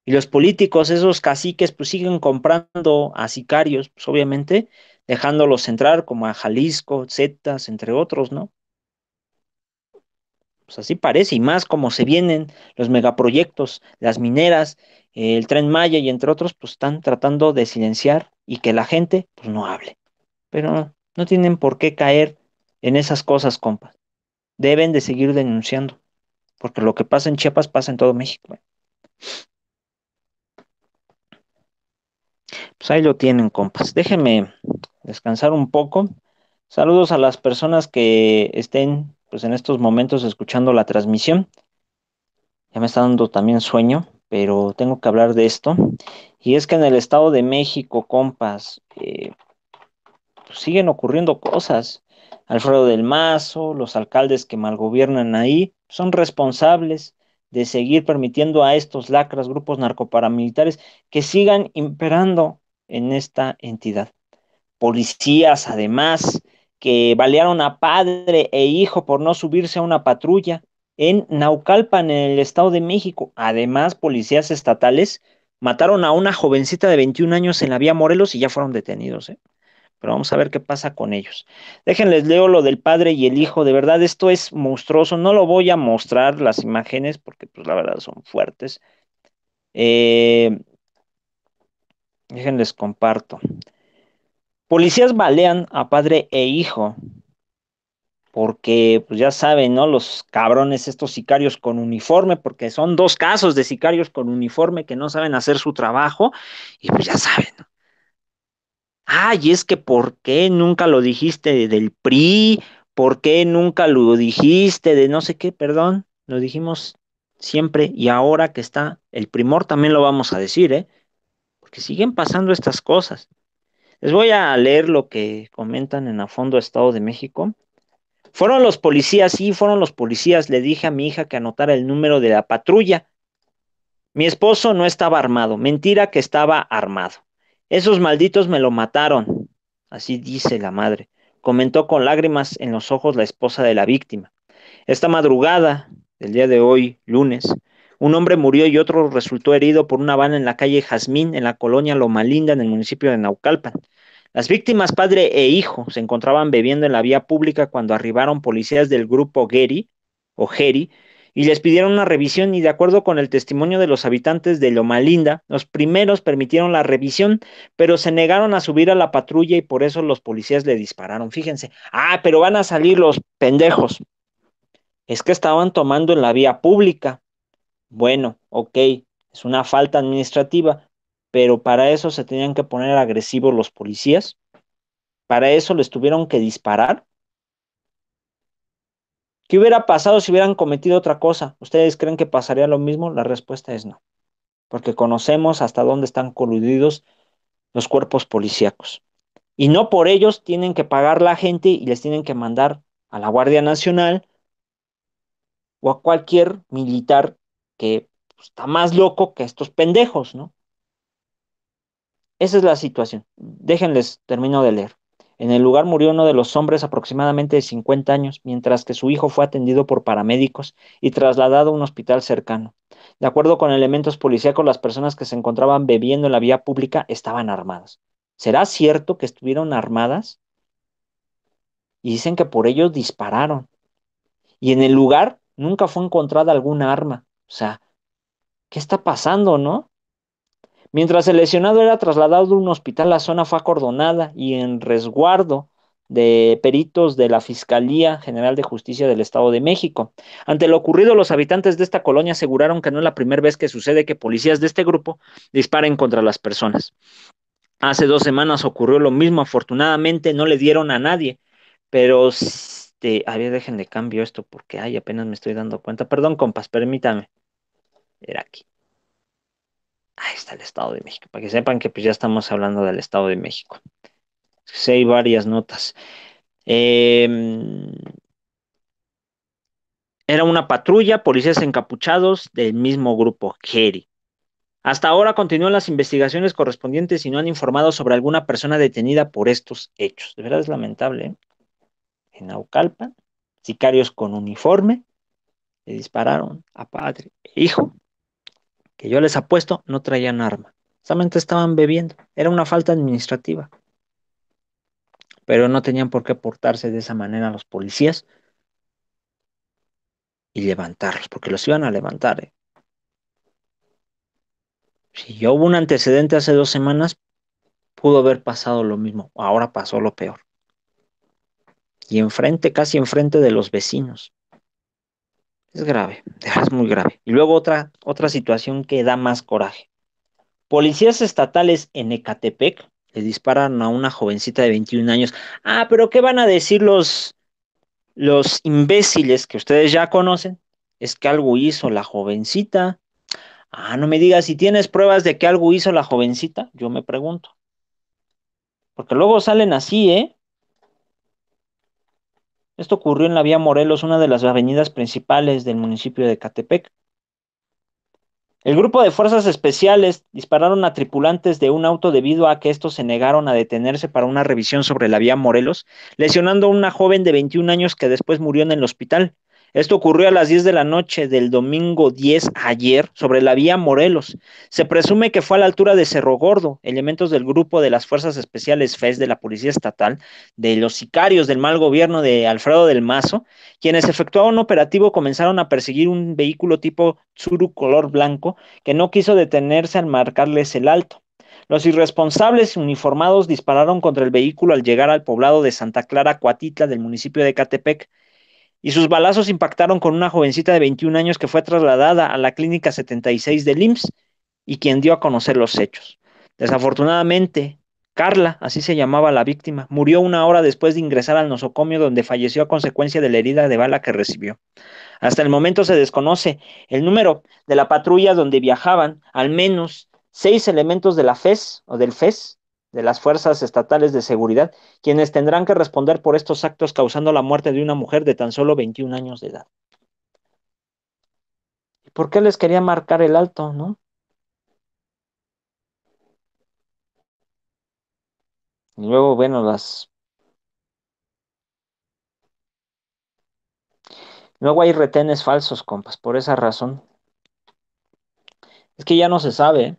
Y los políticos, esos caciques, pues siguen comprando a sicarios, pues obviamente, dejándolos entrar como a Jalisco, Zetas, entre otros, ¿no? Pues así parece, y más como se vienen los megaproyectos, las mineras, el tren Maya y entre otros, pues están tratando de silenciar y que la gente, pues no hable. Pero no tienen por qué caer en esas cosas, compas. Deben de seguir denunciando, porque lo que pasa en Chiapas pasa en todo México. Pues ahí lo tienen, compas. Déjenme descansar un poco. Saludos a las personas que estén pues en estos momentos escuchando la transmisión. Ya me está dando también sueño, pero tengo que hablar de esto. Y es que en el Estado de México, compas, eh, pues, siguen ocurriendo cosas. Alfredo del Mazo, los alcaldes que malgobiernan ahí, son responsables de seguir permitiendo a estos lacras, grupos narcoparamilitares, que sigan imperando en esta entidad. Policías, además, que balearon a padre e hijo por no subirse a una patrulla en Naucalpan, en el Estado de México. Además, policías estatales mataron a una jovencita de 21 años en la vía Morelos y ya fueron detenidos. ¿eh? Pero vamos a ver qué pasa con ellos. Déjenles leo lo del padre y el hijo. De verdad, esto es monstruoso. No lo voy a mostrar las imágenes porque, pues, la verdad, son fuertes. Eh, Déjenles comparto. Policías balean a padre e hijo. Porque, pues ya saben, ¿no? Los cabrones, estos sicarios con uniforme, porque son dos casos de sicarios con uniforme que no saben hacer su trabajo, y pues ya saben, ¿no? Ay, es que ¿por qué nunca lo dijiste del PRI? ¿Por qué nunca lo dijiste de no sé qué? Perdón, lo dijimos siempre y ahora que está el primor también lo vamos a decir, ¿eh? porque siguen pasando estas cosas. Les voy a leer lo que comentan en A Fondo Estado de México. Fueron los policías, sí, fueron los policías. Le dije a mi hija que anotara el número de la patrulla. Mi esposo no estaba armado. Mentira que estaba armado. Esos malditos me lo mataron. Así dice la madre. Comentó con lágrimas en los ojos la esposa de la víctima. Esta madrugada del día de hoy, lunes, un hombre murió y otro resultó herido por una bala en la calle Jazmín, en la colonia Loma Linda, en el municipio de Naucalpan. Las víctimas, padre e hijo, se encontraban bebiendo en la vía pública cuando arribaron policías del grupo Geri, o Geri, y les pidieron una revisión y de acuerdo con el testimonio de los habitantes de Loma Linda, los primeros permitieron la revisión, pero se negaron a subir a la patrulla y por eso los policías le dispararon. Fíjense, ah, pero van a salir los pendejos. Es que estaban tomando en la vía pública. Bueno, ok, es una falta administrativa, pero para eso se tenían que poner agresivos los policías, para eso les tuvieron que disparar. ¿Qué hubiera pasado si hubieran cometido otra cosa? ¿Ustedes creen que pasaría lo mismo? La respuesta es no, porque conocemos hasta dónde están coludidos los cuerpos policíacos. Y no por ellos tienen que pagar la gente y les tienen que mandar a la Guardia Nacional o a cualquier militar que pues, está más loco que estos pendejos, ¿no? Esa es la situación. Déjenles, termino de leer. En el lugar murió uno de los hombres aproximadamente de 50 años, mientras que su hijo fue atendido por paramédicos y trasladado a un hospital cercano. De acuerdo con elementos policíacos, las personas que se encontraban bebiendo en la vía pública estaban armadas. ¿Será cierto que estuvieron armadas? Y dicen que por ellos dispararon. Y en el lugar nunca fue encontrada alguna arma. O sea, ¿qué está pasando, no? Mientras el lesionado era trasladado de un hospital, la zona fue acordonada y en resguardo de peritos de la Fiscalía General de Justicia del Estado de México. Ante lo ocurrido, los habitantes de esta colonia aseguraron que no es la primera vez que sucede que policías de este grupo disparen contra las personas. Hace dos semanas ocurrió lo mismo, afortunadamente no le dieron a nadie, pero de a ver, de cambio esto porque, ay, apenas me estoy dando cuenta. Perdón, compas, permítame. Era aquí. Ahí está el Estado de México, para que sepan que pues ya estamos hablando del Estado de México. Sí, hay varias notas. Em, era una patrulla, policías encapuchados del mismo grupo, Jerry Hasta ahora continúan las investigaciones correspondientes y no han informado sobre alguna persona detenida por estos hechos. De verdad es lamentable. ¿eh? en Naucalpan, sicarios con uniforme, le dispararon a padre e hijo, que yo les apuesto no traían arma, solamente estaban bebiendo, era una falta administrativa. Pero no tenían por qué portarse de esa manera los policías y levantarlos, porque los iban a levantar. ¿eh? Si yo hubo un antecedente hace dos semanas, pudo haber pasado lo mismo, ahora pasó lo peor y enfrente, casi enfrente de los vecinos. Es grave, [laughs] es muy grave. Y luego otra, otra situación que da más coraje. Policías estatales en Ecatepec le disparan a una jovencita de 21 años. Ah, pero ¿qué van a decir los, los imbéciles que ustedes ya conocen? Es que algo hizo la jovencita. Ah, no me digas, si tienes pruebas de que algo hizo la jovencita, yo me pregunto. Porque luego salen así, ¿eh? Esto ocurrió en la vía Morelos, una de las avenidas principales del municipio de Catepec. El grupo de fuerzas especiales dispararon a tripulantes de un auto debido a que estos se negaron a detenerse para una revisión sobre la vía Morelos, lesionando a una joven de 21 años que después murió en el hospital. Esto ocurrió a las 10 de la noche del domingo 10 ayer sobre la vía Morelos. Se presume que fue a la altura de Cerro Gordo. Elementos del grupo de las Fuerzas Especiales FES de la Policía Estatal, de los sicarios del mal gobierno de Alfredo del Mazo, quienes efectuaron un operativo comenzaron a perseguir un vehículo tipo Tsuru color blanco que no quiso detenerse al marcarles el alto. Los irresponsables uniformados dispararon contra el vehículo al llegar al poblado de Santa Clara, Cuatitla, del municipio de Catepec y sus balazos impactaron con una jovencita de 21 años que fue trasladada a la clínica 76 del IMSS y quien dio a conocer los hechos. Desafortunadamente, Carla, así se llamaba la víctima, murió una hora después de ingresar al nosocomio donde falleció a consecuencia de la herida de bala que recibió. Hasta el momento se desconoce el número de la patrulla donde viajaban al menos seis elementos de la FES o del FES de las fuerzas estatales de seguridad, quienes tendrán que responder por estos actos causando la muerte de una mujer de tan solo 21 años de edad. ¿Y por qué les quería marcar el alto, no? Y luego, bueno, las... Luego hay retenes falsos, compas, por esa razón. Es que ya no se sabe. ¿eh?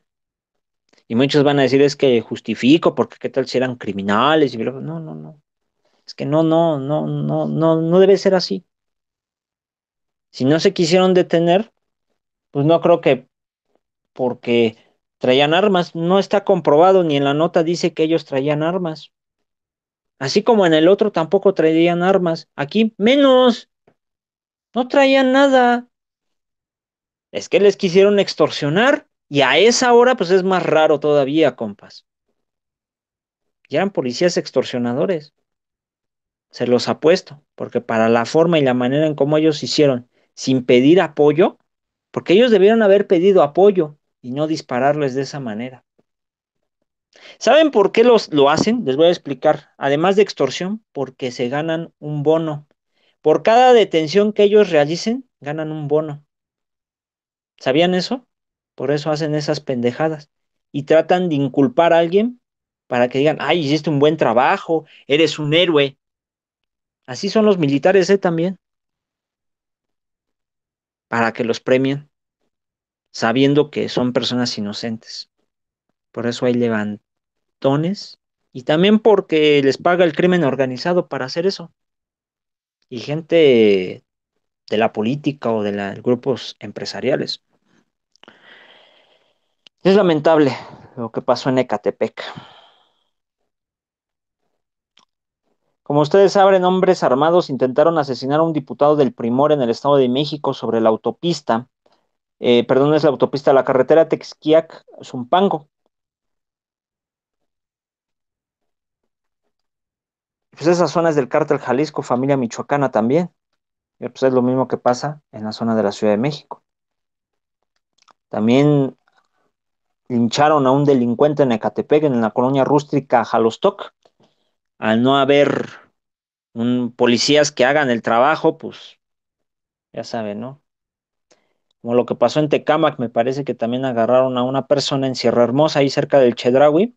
Y muchos van a decir es que justifico, porque qué tal si eran criminales. Y no, no, no. Es que no, no, no, no, no, no debe ser así. Si no se quisieron detener, pues no creo que porque traían armas. No está comprobado, ni en la nota dice que ellos traían armas. Así como en el otro tampoco traían armas. Aquí menos. No traían nada. Es que les quisieron extorsionar. Y a esa hora, pues es más raro todavía, compas. Y eran policías extorsionadores. Se los apuesto, porque para la forma y la manera en cómo ellos hicieron, sin pedir apoyo, porque ellos debieron haber pedido apoyo y no dispararles de esa manera. ¿Saben por qué los, lo hacen? Les voy a explicar. Además de extorsión, porque se ganan un bono. Por cada detención que ellos realicen, ganan un bono. ¿Sabían eso? Por eso hacen esas pendejadas y tratan de inculpar a alguien para que digan, ay, hiciste un buen trabajo, eres un héroe. Así son los militares ¿eh? también. Para que los premien, sabiendo que son personas inocentes. Por eso hay levantones y también porque les paga el crimen organizado para hacer eso. Y gente de la política o de los grupos empresariales. Es lamentable lo que pasó en Ecatepec. Como ustedes saben, hombres armados intentaron asesinar a un diputado del Primor en el Estado de México sobre la autopista, eh, perdón, es la autopista, la carretera Texquiac-Zumpango. Pues esas zonas del cártel Jalisco, familia michoacana también. Pues, es lo mismo que pasa en la zona de la Ciudad de México. También lincharon a un delincuente en Ecatepec, en la colonia rústica Jalostoc. Al no haber policías que hagan el trabajo, pues ya saben, ¿no? Como lo que pasó en Tecámac, me parece que también agarraron a una persona en Sierra Hermosa, ahí cerca del Chedrawi.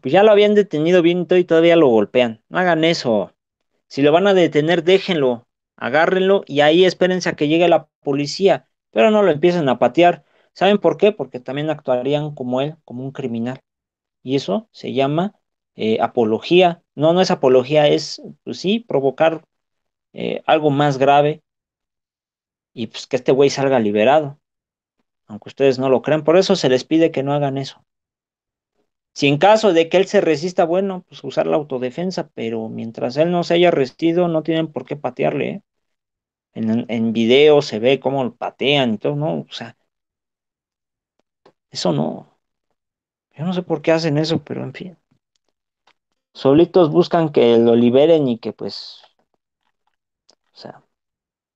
Pues ya lo habían detenido bien y todavía lo golpean. No hagan eso. Si lo van a detener, déjenlo, agárrenlo y ahí espérense a que llegue la policía, pero no lo empiecen a patear ¿Saben por qué? Porque también actuarían como él, como un criminal. Y eso se llama eh, apología. No, no es apología, es, pues sí, provocar eh, algo más grave y pues que este güey salga liberado. Aunque ustedes no lo crean, por eso se les pide que no hagan eso. Si en caso de que él se resista, bueno, pues usar la autodefensa, pero mientras él no se haya resistido, no tienen por qué patearle. ¿eh? En, en video se ve cómo lo patean y todo, ¿no? O sea, eso no. Yo no sé por qué hacen eso, pero en fin. Solitos buscan que lo liberen y que pues... O sea.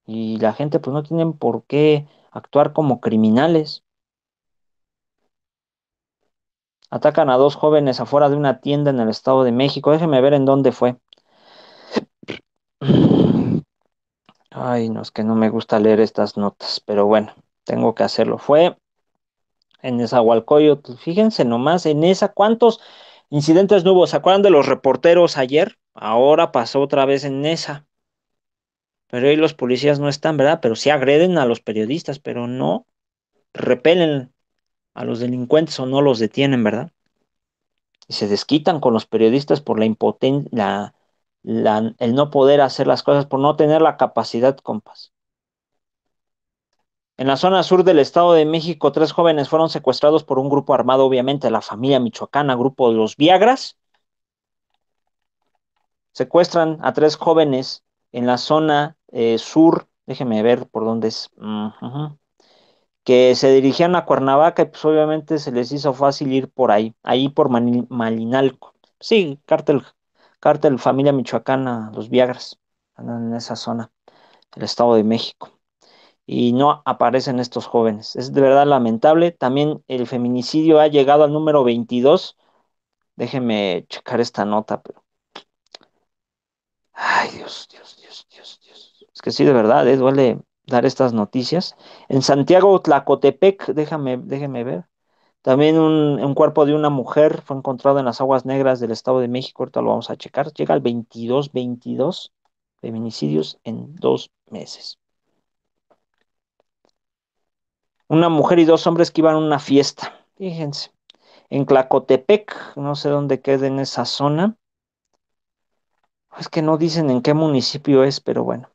Y la gente pues no tienen por qué actuar como criminales. Atacan a dos jóvenes afuera de una tienda en el Estado de México. Déjenme ver en dónde fue. Ay, no es que no me gusta leer estas notas, pero bueno, tengo que hacerlo. Fue en esa Hualcoyo, Fíjense nomás, en esa, ¿cuántos incidentes no hubo? ¿Se acuerdan de los reporteros ayer? Ahora pasó otra vez en esa. Pero ahí los policías no están, ¿verdad? Pero sí agreden a los periodistas, pero no repelen a los delincuentes o no los detienen, ¿verdad? Y se desquitan con los periodistas por la impotencia, el no poder hacer las cosas, por no tener la capacidad, compas. En la zona sur del Estado de México, tres jóvenes fueron secuestrados por un grupo armado, obviamente la familia michoacana, grupo de los Viagras. Secuestran a tres jóvenes en la zona eh, sur, déjeme ver por dónde es, que se dirigían a Cuernavaca y pues obviamente se les hizo fácil ir por ahí, ahí por Malinalco. Sí, cártel, cártel familia michoacana, los Viagras, andan en esa zona, el Estado de México y no aparecen estos jóvenes. Es de verdad lamentable. También el feminicidio ha llegado al número 22. Déjeme checar esta nota, pero... Ay, Dios, Dios, Dios, Dios, Dios. Es que sí, de verdad, eh, duele dar estas noticias. En Santiago Tlacotepec, déjame, déjeme ver. También un, un, cuerpo de una mujer fue encontrado en las aguas negras del Estado de México. Ahorita lo vamos a checar. Llega al 22, 22 feminicidios en dos meses. una mujer y dos hombres que iban a una fiesta, fíjense, en Clacotepec, no sé dónde queda en esa zona. Es que no dicen en qué municipio es, pero bueno.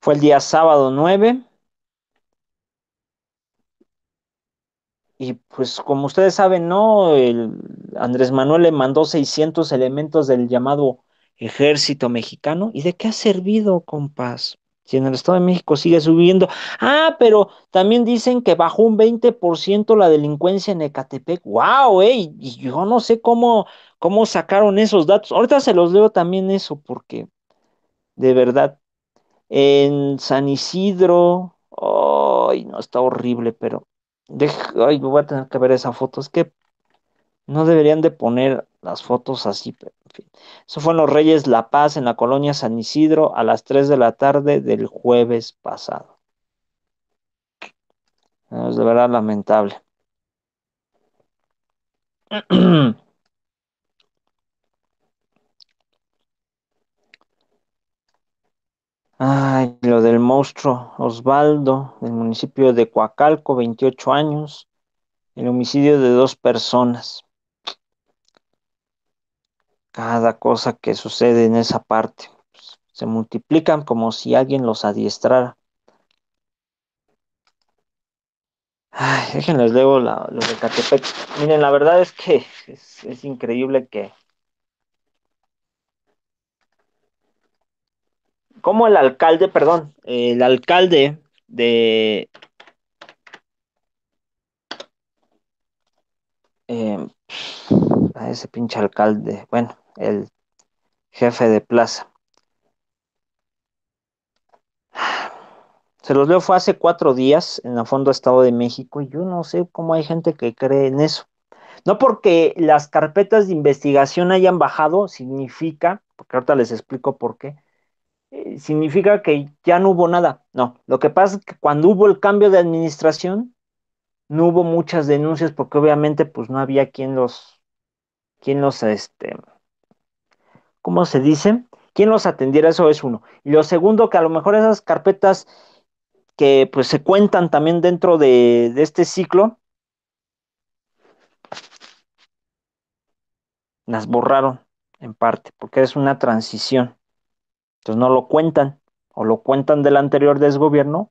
Fue el día sábado 9. Y pues como ustedes saben, ¿no? Andrés Manuel le mandó 600 elementos del llamado ejército mexicano. ¿Y de qué ha servido, compás? Si en el Estado de México sigue subiendo. Ah, pero también dicen que bajó un 20% la delincuencia en Ecatepec. ¡Wow! Y yo no sé cómo, cómo sacaron esos datos. Ahorita se los leo también eso, porque de verdad, en San Isidro, ¡ay! no, está horrible, pero. ay, voy a tener que ver esa foto. Es que no deberían de poner las fotos así, Eso fue en Los Reyes La Paz, en la colonia San Isidro, a las 3 de la tarde del jueves pasado. Es de verdad lamentable. [clears throat] Ay, lo del monstruo Osvaldo, del municipio de Coacalco, 28 años, el homicidio de dos personas cada cosa que sucede en esa parte. Pues, se multiplican como si alguien los adiestrara. Ay, déjenles luego lo los de Catepec. Miren, la verdad es que [laughs] es, increíble que. Como el alcalde, perdón, el alcalde de. Em, a ese pinche alcalde, bueno, el jefe de plaza. Se los leo, fue hace cuatro días en la Fondo Estado de México y yo no sé cómo hay gente que cree en eso. No porque las carpetas de investigación hayan bajado, significa, porque ahorita les explico por qué, eh, significa que ya no hubo nada. No, lo que pasa es que cuando hubo el cambio de administración, no hubo muchas denuncias porque obviamente pues no había quien los, quien los, este, ¿cómo se dice? ¿Quién los atendiera? Eso es uno. Y lo segundo, que a lo mejor esas carpetas que pues se cuentan también dentro de, de este ciclo, las borraron en parte, porque es una transición. Entonces no lo cuentan, o lo cuentan del anterior desgobierno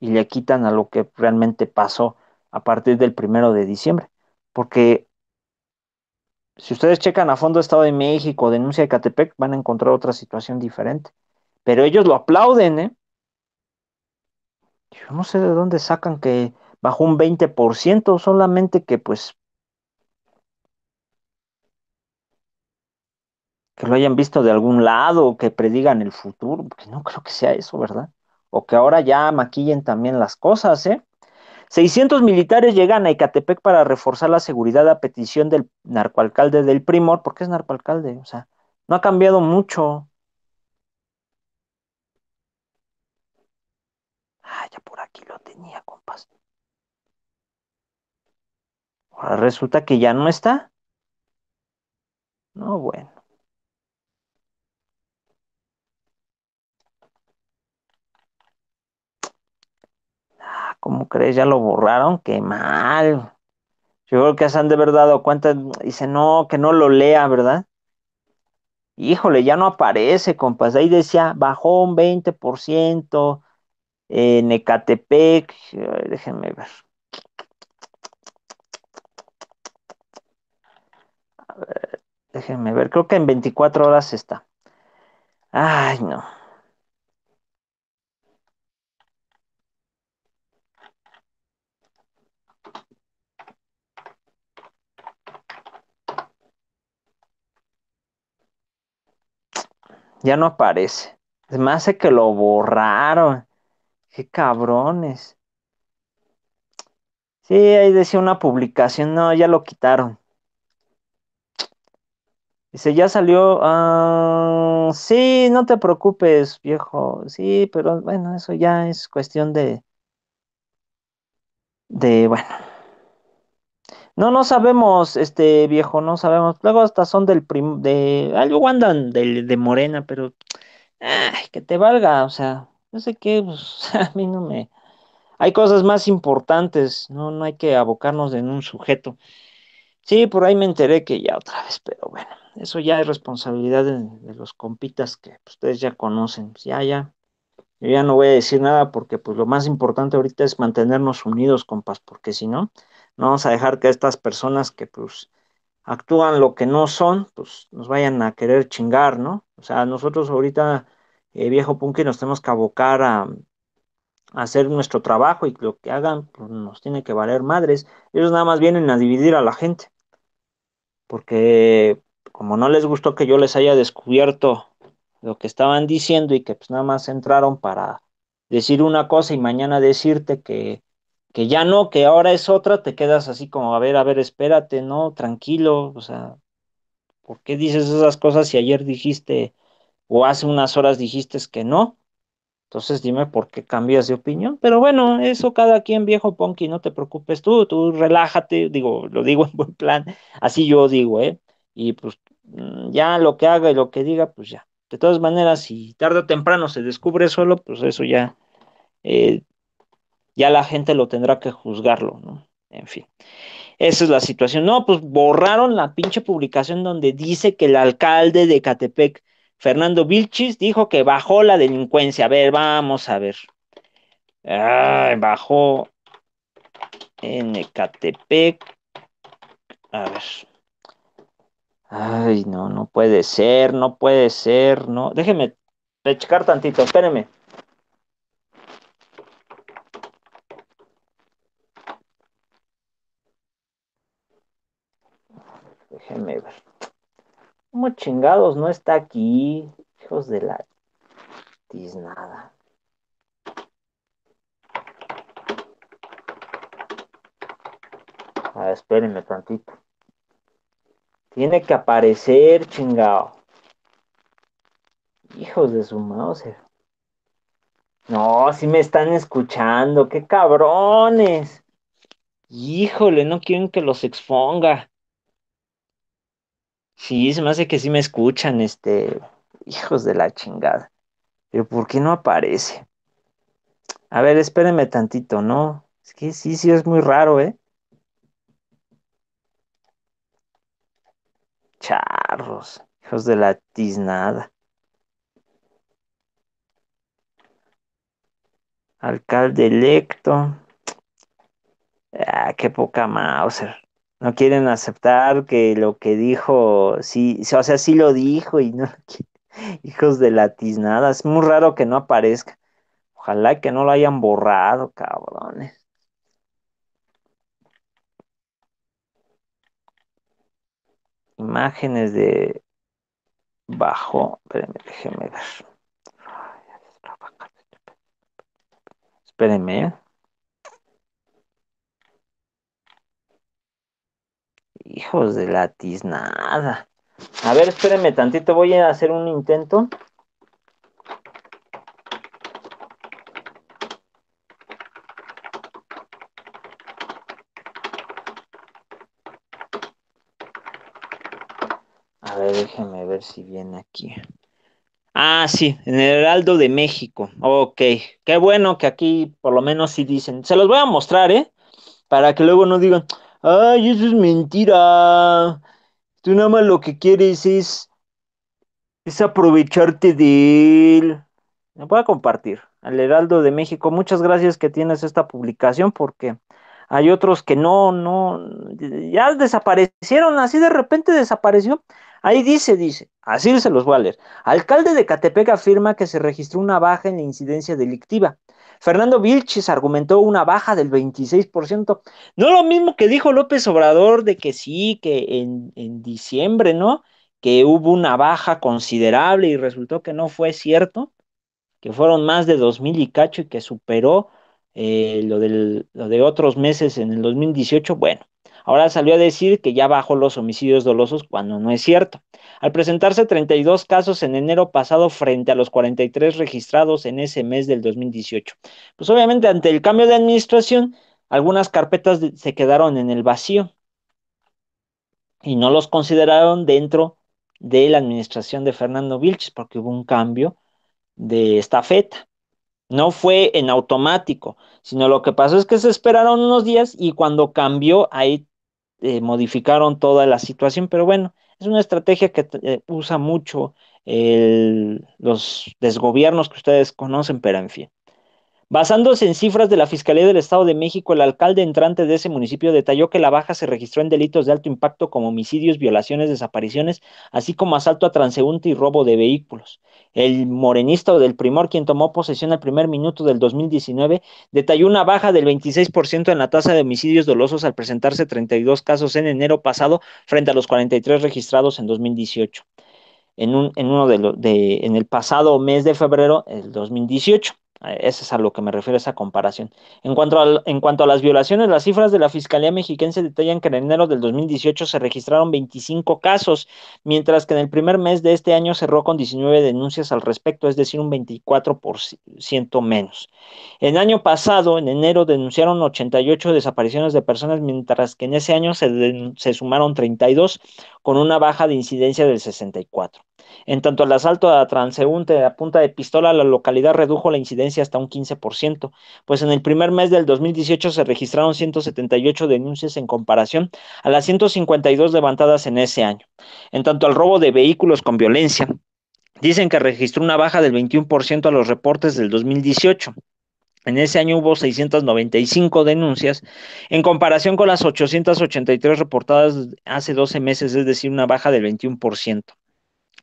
y le quitan a lo que realmente pasó a partir del primero de diciembre, porque si ustedes checan a fondo Estado de México, denuncia de Catepec, van a encontrar otra situación diferente. Pero ellos lo aplauden, ¿eh? Yo no sé de dónde sacan que bajó un 20%, solamente que pues... que lo hayan visto de algún lado, que predigan el futuro, porque no creo que sea eso, ¿verdad? O que ahora ya maquillen también las cosas, ¿eh? 600 militares llegan a Icatepec para reforzar la seguridad a petición del narcoalcalde del Primor, porque es narcoalcalde, o sea, no ha cambiado mucho. Ah, ya por aquí lo tenía, compas. Ahora resulta que ya no está. No, bueno. crees? Ya lo borraron, qué mal. Yo creo que se han de verdad dado cuenta, dice, no, que no lo lea, ¿verdad? Híjole, ya no aparece, compas. Ahí decía, bajó un 20% en Ecatepec, déjenme ver. ver, déjenme ver, creo que en 24 horas está. Ay, no. Ya no aparece. Es más, sé que lo borraron. Qué cabrones. Sí, ahí decía una publicación. No, ya lo quitaron. Dice, ya salió. Ah, sí, no te preocupes, viejo. Sí, pero bueno, eso ya es cuestión de. De, bueno. No, no sabemos, este viejo, no sabemos. Luego hasta son del prim de algo andan de, Morena, pero ay, que te valga, o sea, no sé qué, pues [laughs] a mí no me hay cosas más importantes, no no hay que abocarnos en un sujeto. Sí, por ahí me enteré que ya otra vez, pero bueno, eso ya es responsabilidad de, los compitas que pues, ustedes ya conocen. Pues, ya, ya. Yo ya no voy a decir nada porque pues lo más importante ahorita es mantenernos unidos, compas, porque si no, no vamos a dejar que estas personas que pues actúan lo que no son, pues nos vayan a querer chingar, ¿no? O sea, nosotros ahorita, eh, viejo punky, nos tenemos que abocar a, a, hacer nuestro trabajo y lo que hagan pues, nos tiene que valer madres. Ellos nada más vienen a dividir a la gente. Porque como no les gustó que yo les haya descubierto lo que estaban diciendo y que pues nada más entraron para decir una cosa y mañana decirte que que ya no, que ahora es otra, te quedas así como, a ver, a ver, espérate, no, tranquilo, o sea, ¿por qué dices esas cosas si ayer dijiste o hace unas horas dijiste que no? Entonces dime por qué cambias de opinión, pero bueno, eso cada quien viejo Ponky, no te preocupes tú, tú relájate, digo, lo digo [laughs] en buen plan, así yo digo, ¿eh? Y pues mm, ya lo que haga y lo que diga, pues ya. De todas maneras, si tarde o temprano se descubre solo, pues eso ya eh, ya la gente lo tendrá que juzgarlo, ¿no? En fin, esa es la situación. No, pues borraron la pinche publicación donde dice que el alcalde de Catepec, Fernando Vilchis, dijo que bajó la delincuencia. A ver, vamos a ver. Ay, bajó en Ecatepec. A ver. Ay, no, no puede ser, no puede ser, no. Déjeme checar tantito, espérenme. Déjenme ver. ¿Cómo chingados no está aquí? Hijos de la tiznada. A espérenme tantito. Tiene que aparecer, chingado. Hijos de su mouse. No, si me están escuchando, qué cabrones. Híjole, no quieren que los exponga. Sí, se me hace que sí me escuchan, este, hijos de la chingada. Pero ¿por qué no aparece? A ver, espérenme tantito, ¿no? Es que sí, sí, es muy raro, ¿eh? Charros, hijos de la tiznada. Alcalde electo. Ah, qué poca Mauser no quieren aceptar que lo que dijo, sí, o sea, sí lo dijo y no [laughs] hijos de la tiznada, es muy raro que no aparezca. Ojalá que no lo hayan borrado, cabrones. Imágenes de bajo, espérenme, déjenme ver. Espérenme, ¿eh? Hijos de la nada. A ver, espérenme tantito, voy a hacer un intento. A ver, déjenme ver si viene aquí. Ah, sí, en el Heraldo de México. Ok, qué bueno que aquí por lo menos sí dicen. Se los voy a mostrar, ¿eh? Para que luego no digan, Ay, eso es mentira. Tú nada más lo que quieres es, es aprovecharte de él. Me voy a compartir al Heraldo de México. Muchas gracias que tienes esta publicación porque hay otros que no, no, ya desaparecieron, así de repente desapareció. Ahí dice, dice, así se los voy a leer. Alcalde de Catepec afirma que se registró una baja en la incidencia delictiva. Fernando Vilches argumentó una baja del 26%. No lo mismo que dijo López Obrador de que sí, que en, diciembre, ¿no? Que hubo una baja considerable y resultó que no fue cierto, que fueron más de 2.000 y cacho y que superó eh, lo, del, lo de otros meses en el 2018. Bueno, Ahora salió a decir que ya bajó los homicidios dolosos cuando no es cierto. Al presentarse 32 casos en enero pasado frente a los 43 registrados en ese mes del 2018. Pues obviamente ante el cambio de administración, algunas carpetas se quedaron en el vacío y no los consideraron dentro de la administración de Fernando Vilches porque hubo un cambio de estafeta. No fue en automático, sino lo que pasó es que se esperaron unos días y cuando cambió ahí eh, modificaron toda la situación, pero bueno, es una estrategia que eh, usa mucho los desgobiernos que ustedes conocen, pero en fin. Basándose en cifras de la Fiscalía del Estado de México, el alcalde entrante de ese municipio detalló que la baja se registró en delitos de alto impacto como homicidios, violaciones, desapariciones, así como asalto a transeúnte y robo de vehículos. El morenista del Primor, quien tomó posesión al primer minuto del 2019, detalló una baja del 26% en la tasa de homicidios dolosos al presentarse 32 casos en enero pasado frente a los 43 registrados en 2018. En, un, en uno de, de en el pasado mes de febrero del 2018. Eh, eso es a lo que me refiero esa comparación. En cuanto, a, en cuanto a las violaciones, las cifras de la Fiscalía se detallan que en enero del 2018 se registraron 25 casos, mientras que en el primer mes de este año cerró con 19 denuncias al respecto, es decir, un 24% menos. El año pasado, en enero, denunciaron 88 desapariciones de personas, mientras que en ese año se, se sumaron 32, con una baja de incidencia del 64. En tanto, al asalto a transeúnte a punta de pistola, la localidad redujo la incidencia hasta un 15%, pues en el primer mes del 2018 se registraron 178 denuncias en comparación a las 152 levantadas en ese año. En tanto, al robo de vehículos con violencia, dicen que registró una baja del 21% a los reportes del 2018. En ese año hubo 695 denuncias en comparación con las 883 reportadas hace 12 meses, es decir, una baja del 21%.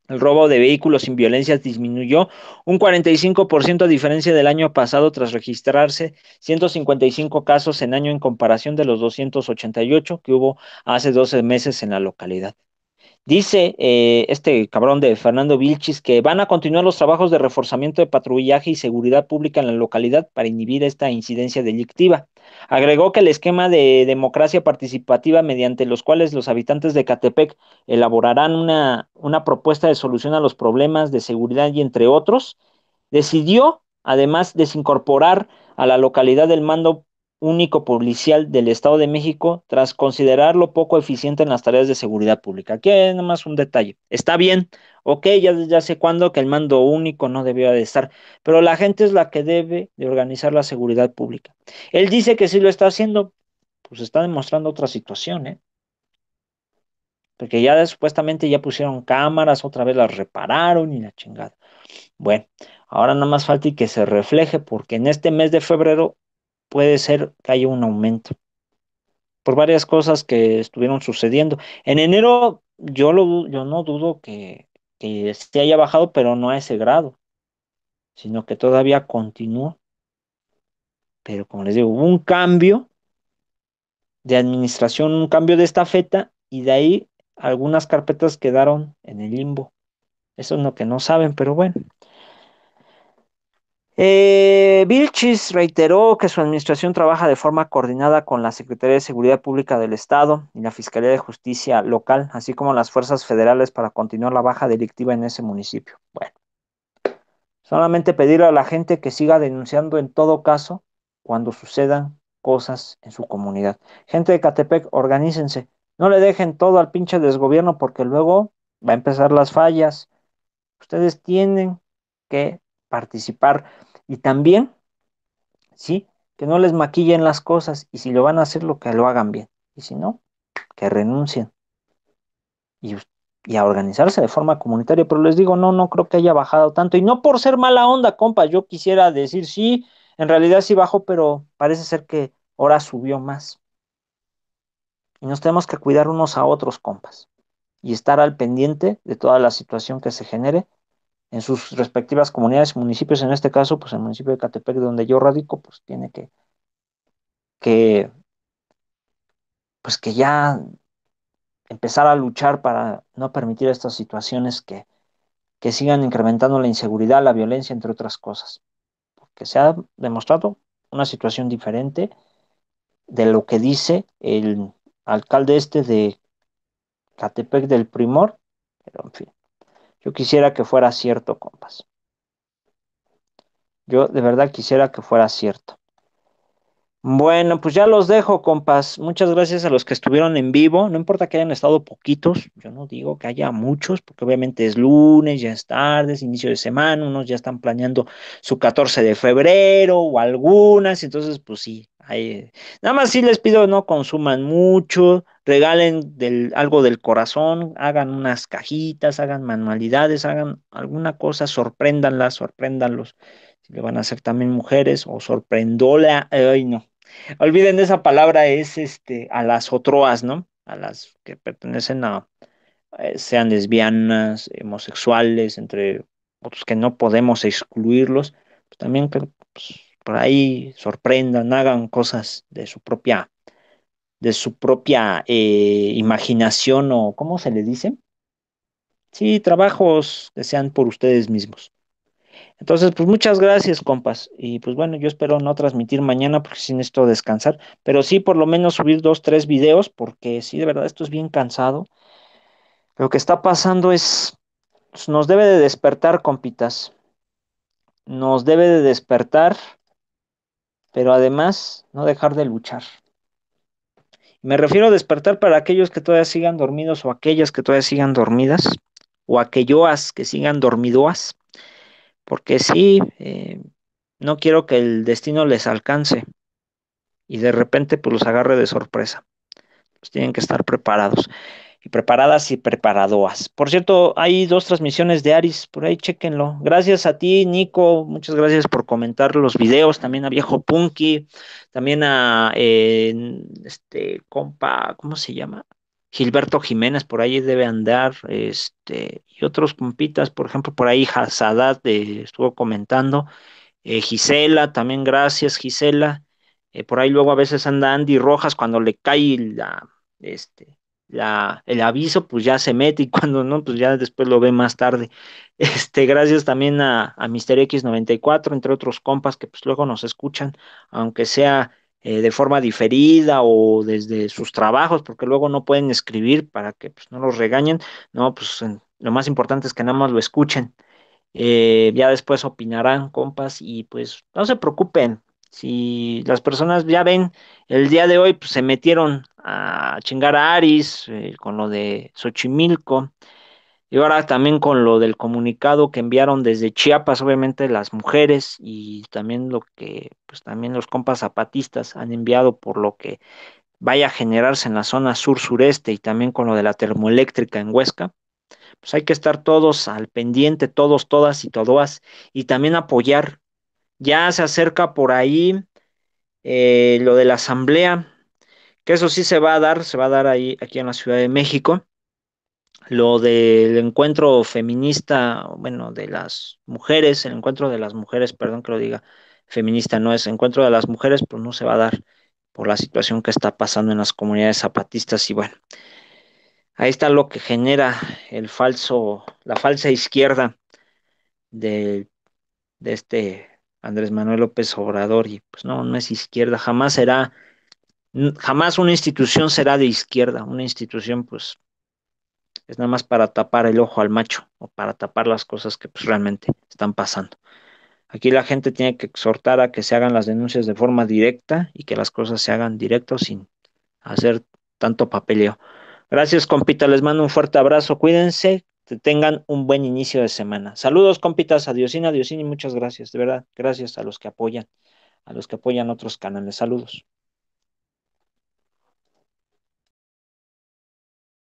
El robo de vehículos sin violencia disminuyó un 45% a diferencia del año pasado tras registrarse 155 casos en año en comparación de los 288 que hubo hace 12 meses en la localidad. Dice eh, este cabrón de Fernando Vilchis que van a continuar los trabajos de reforzamiento de patrullaje y seguridad pública en la localidad para inhibir esta incidencia delictiva. Agregó que el esquema de democracia participativa mediante los cuales los habitantes de Catepec elaborarán una, una propuesta de solución a los problemas de seguridad y entre otros, decidió además desincorporar a la localidad del mando único policial del Estado de México tras considerarlo poco eficiente en las tareas de seguridad pública. Aquí hay nada más un detalle. Está bien, ok, ya ya sé cuándo que el mando único no debía de estar, pero la gente es la que debe de organizar la seguridad pública. Él dice que sí lo está haciendo, pues está demostrando otra situación, ¿eh? Porque ya supuestamente ya pusieron cámaras, otra vez las repararon y la chingada. Bueno, ahora nada más falta y que se refleje, porque en este mes de febrero puede ser que haya un aumento por varias cosas que estuvieron sucediendo. En enero yo, lo, yo no dudo que, que se haya bajado, pero no a ese grado, sino que todavía continúa. Pero como les digo, hubo un cambio de administración, un cambio de estafeta y de ahí algunas carpetas quedaron en el limbo. Eso es lo que no saben, pero bueno. Eh, Vilchis reiteró que su administración trabaja de forma coordinada con la Secretaría de Seguridad Pública del Estado y la Fiscalía de Justicia local, así como las fuerzas federales para continuar la baja delictiva en ese municipio. Bueno, solamente pedirle a la gente que siga denunciando en todo caso cuando sucedan cosas en su comunidad. Gente de Catepec, organícense. No le dejen todo al pinche desgobierno porque luego va a empezar las fallas. Ustedes tienen que participar. Y también, ¿sí? Que no les maquillen las cosas y si lo van a hacer, lo que lo hagan bien. Y si no, que renuncien. Y, a organizarse de forma comunitaria. Pero les digo, no, no creo que haya bajado tanto. Y no por ser mala onda, compas. Yo quisiera decir, sí, en realidad sí bajó, pero parece ser que ahora subió más. Y nos tenemos que cuidar unos a otros, compas. Y estar al pendiente de toda la situación que se genere en sus respectivas comunidades, y municipios, en este caso, pues el municipio de Catepec, donde yo radico, pues tiene que, que, pues que ya empezar a luchar para no permitir estas situaciones que, que sigan incrementando la inseguridad, la violencia, entre otras cosas. Porque se ha demostrado una situación diferente de lo que dice el alcalde este de Catepec del Primor, pero en fin. Yo quisiera que fuera cierto, compas. Yo de verdad quisiera que fuera cierto. Bueno, pues ya los dejo, compas. Muchas gracias a los que estuvieron en vivo. No importa que hayan estado poquitos, yo no digo que haya muchos, porque obviamente es lunes, ya es tarde, es inicio de semana, unos ya están planeando su 14 de febrero o algunas, entonces pues sí, Nada más sí les pido no consuman mucho, regalen algo del corazón, hagan unas cajitas, hagan manualidades, hagan alguna cosa, sorpréndanlas, sorpréndanlos. Si le van a hacer también mujeres o sorprendola, ay no. Olviden esa palabra, es este, a las otroas, ¿no? A las que pertenecen a, eh, sean lesbianas, homosexuales, entre otros que no podemos excluirlos, pues también que pues, por ahí sorprendan, hagan cosas de su propia, de su propia eh, imaginación o ¿cómo se le dice? Sí, trabajos que sean por ustedes mismos. Entonces, pues muchas gracias, compas. Y pues bueno, yo espero no transmitir mañana porque sin esto descansar, pero sí por lo menos subir dos, tres videos porque sí, de verdad, esto es bien cansado. Lo que está pasando es, nos debe de despertar, compitas. Nos debe de despertar pero además no dejar de luchar. Me refiero a despertar para aquellos que todavía sigan dormidos o aquellas que todavía sigan dormidas o aquelloas que sigan dormidoas, porque sí, eh, no quiero que el destino les alcance y de repente pues los agarre de sorpresa. Pues tienen que estar preparados preparadas y preparadoas. Por cierto, hay dos transmisiones de Aris, por ahí chequenlo, Gracias a ti, Nico, muchas gracias por comentar los videos, también a Viejo Punky, también a este compa, ¿cómo se llama? Gilberto Jiménez, por ahí debe andar, este, y otros compitas, por ejemplo, por ahí Hazad eh, estuvo comentando, eh, Gisela, también gracias, Gisela. Eh, por ahí luego a veces anda Andy Rojas cuando le cae la, este, el aviso, pues ya se mete y [laughs] cuando no, pues ya después lo ve más tarde. Este, gracias también a, a Mister X94, entre otros compas que pues luego nos escuchan, aunque sea eh, de forma diferida o desde sus trabajos, porque luego no pueden escribir para que pues, no los regañen. No, pues lo más importante es que nada más lo escuchen. Eh, ya después opinarán, compas, y pues no se preocupen, si las personas ya ven, el día de hoy pues, se metieron a chingar a Aris eh, con lo de Xochimilco y ahora también con lo del comunicado que enviaron desde Chiapas, obviamente las mujeres y también lo que, pues también los compas zapatistas han enviado por lo que vaya a generarse en la zona sur-sureste y también con lo de la termoeléctrica en Huesca. Pues hay que estar todos al pendiente, todos, todas y todoas, y también apoyar ya se acerca por ahí eh, lo de la asamblea, que eso sí se va a dar, se va a dar ahí aquí en la Ciudad de México. Lo del encuentro feminista, bueno, de las mujeres, el encuentro de las mujeres, perdón que lo diga, feminista no es encuentro de las mujeres, pues no se va a dar por la situación que está pasando en las comunidades zapatistas y bueno, ahí está lo que genera el falso, la falsa izquierda de, de este Andrés Manuel López Obrador y pues no, no es izquierda, jamás será, jamás una institución será de izquierda, una institución pues es nada más para tapar el ojo al macho o para tapar las cosas que pues realmente están pasando. Aquí la gente tiene que exhortar a que se hagan las denuncias de forma directa y que las cosas se hagan directo sin hacer tanto papeleo. Gracias, compita. Les mando un fuerte abrazo. Cuídense, tengan un buen inicio de semana. Saludos, compitas, a adiósina. y muchas gracias, de verdad, gracias a los que apoyan, a los que apoyan otros canales. Saludos.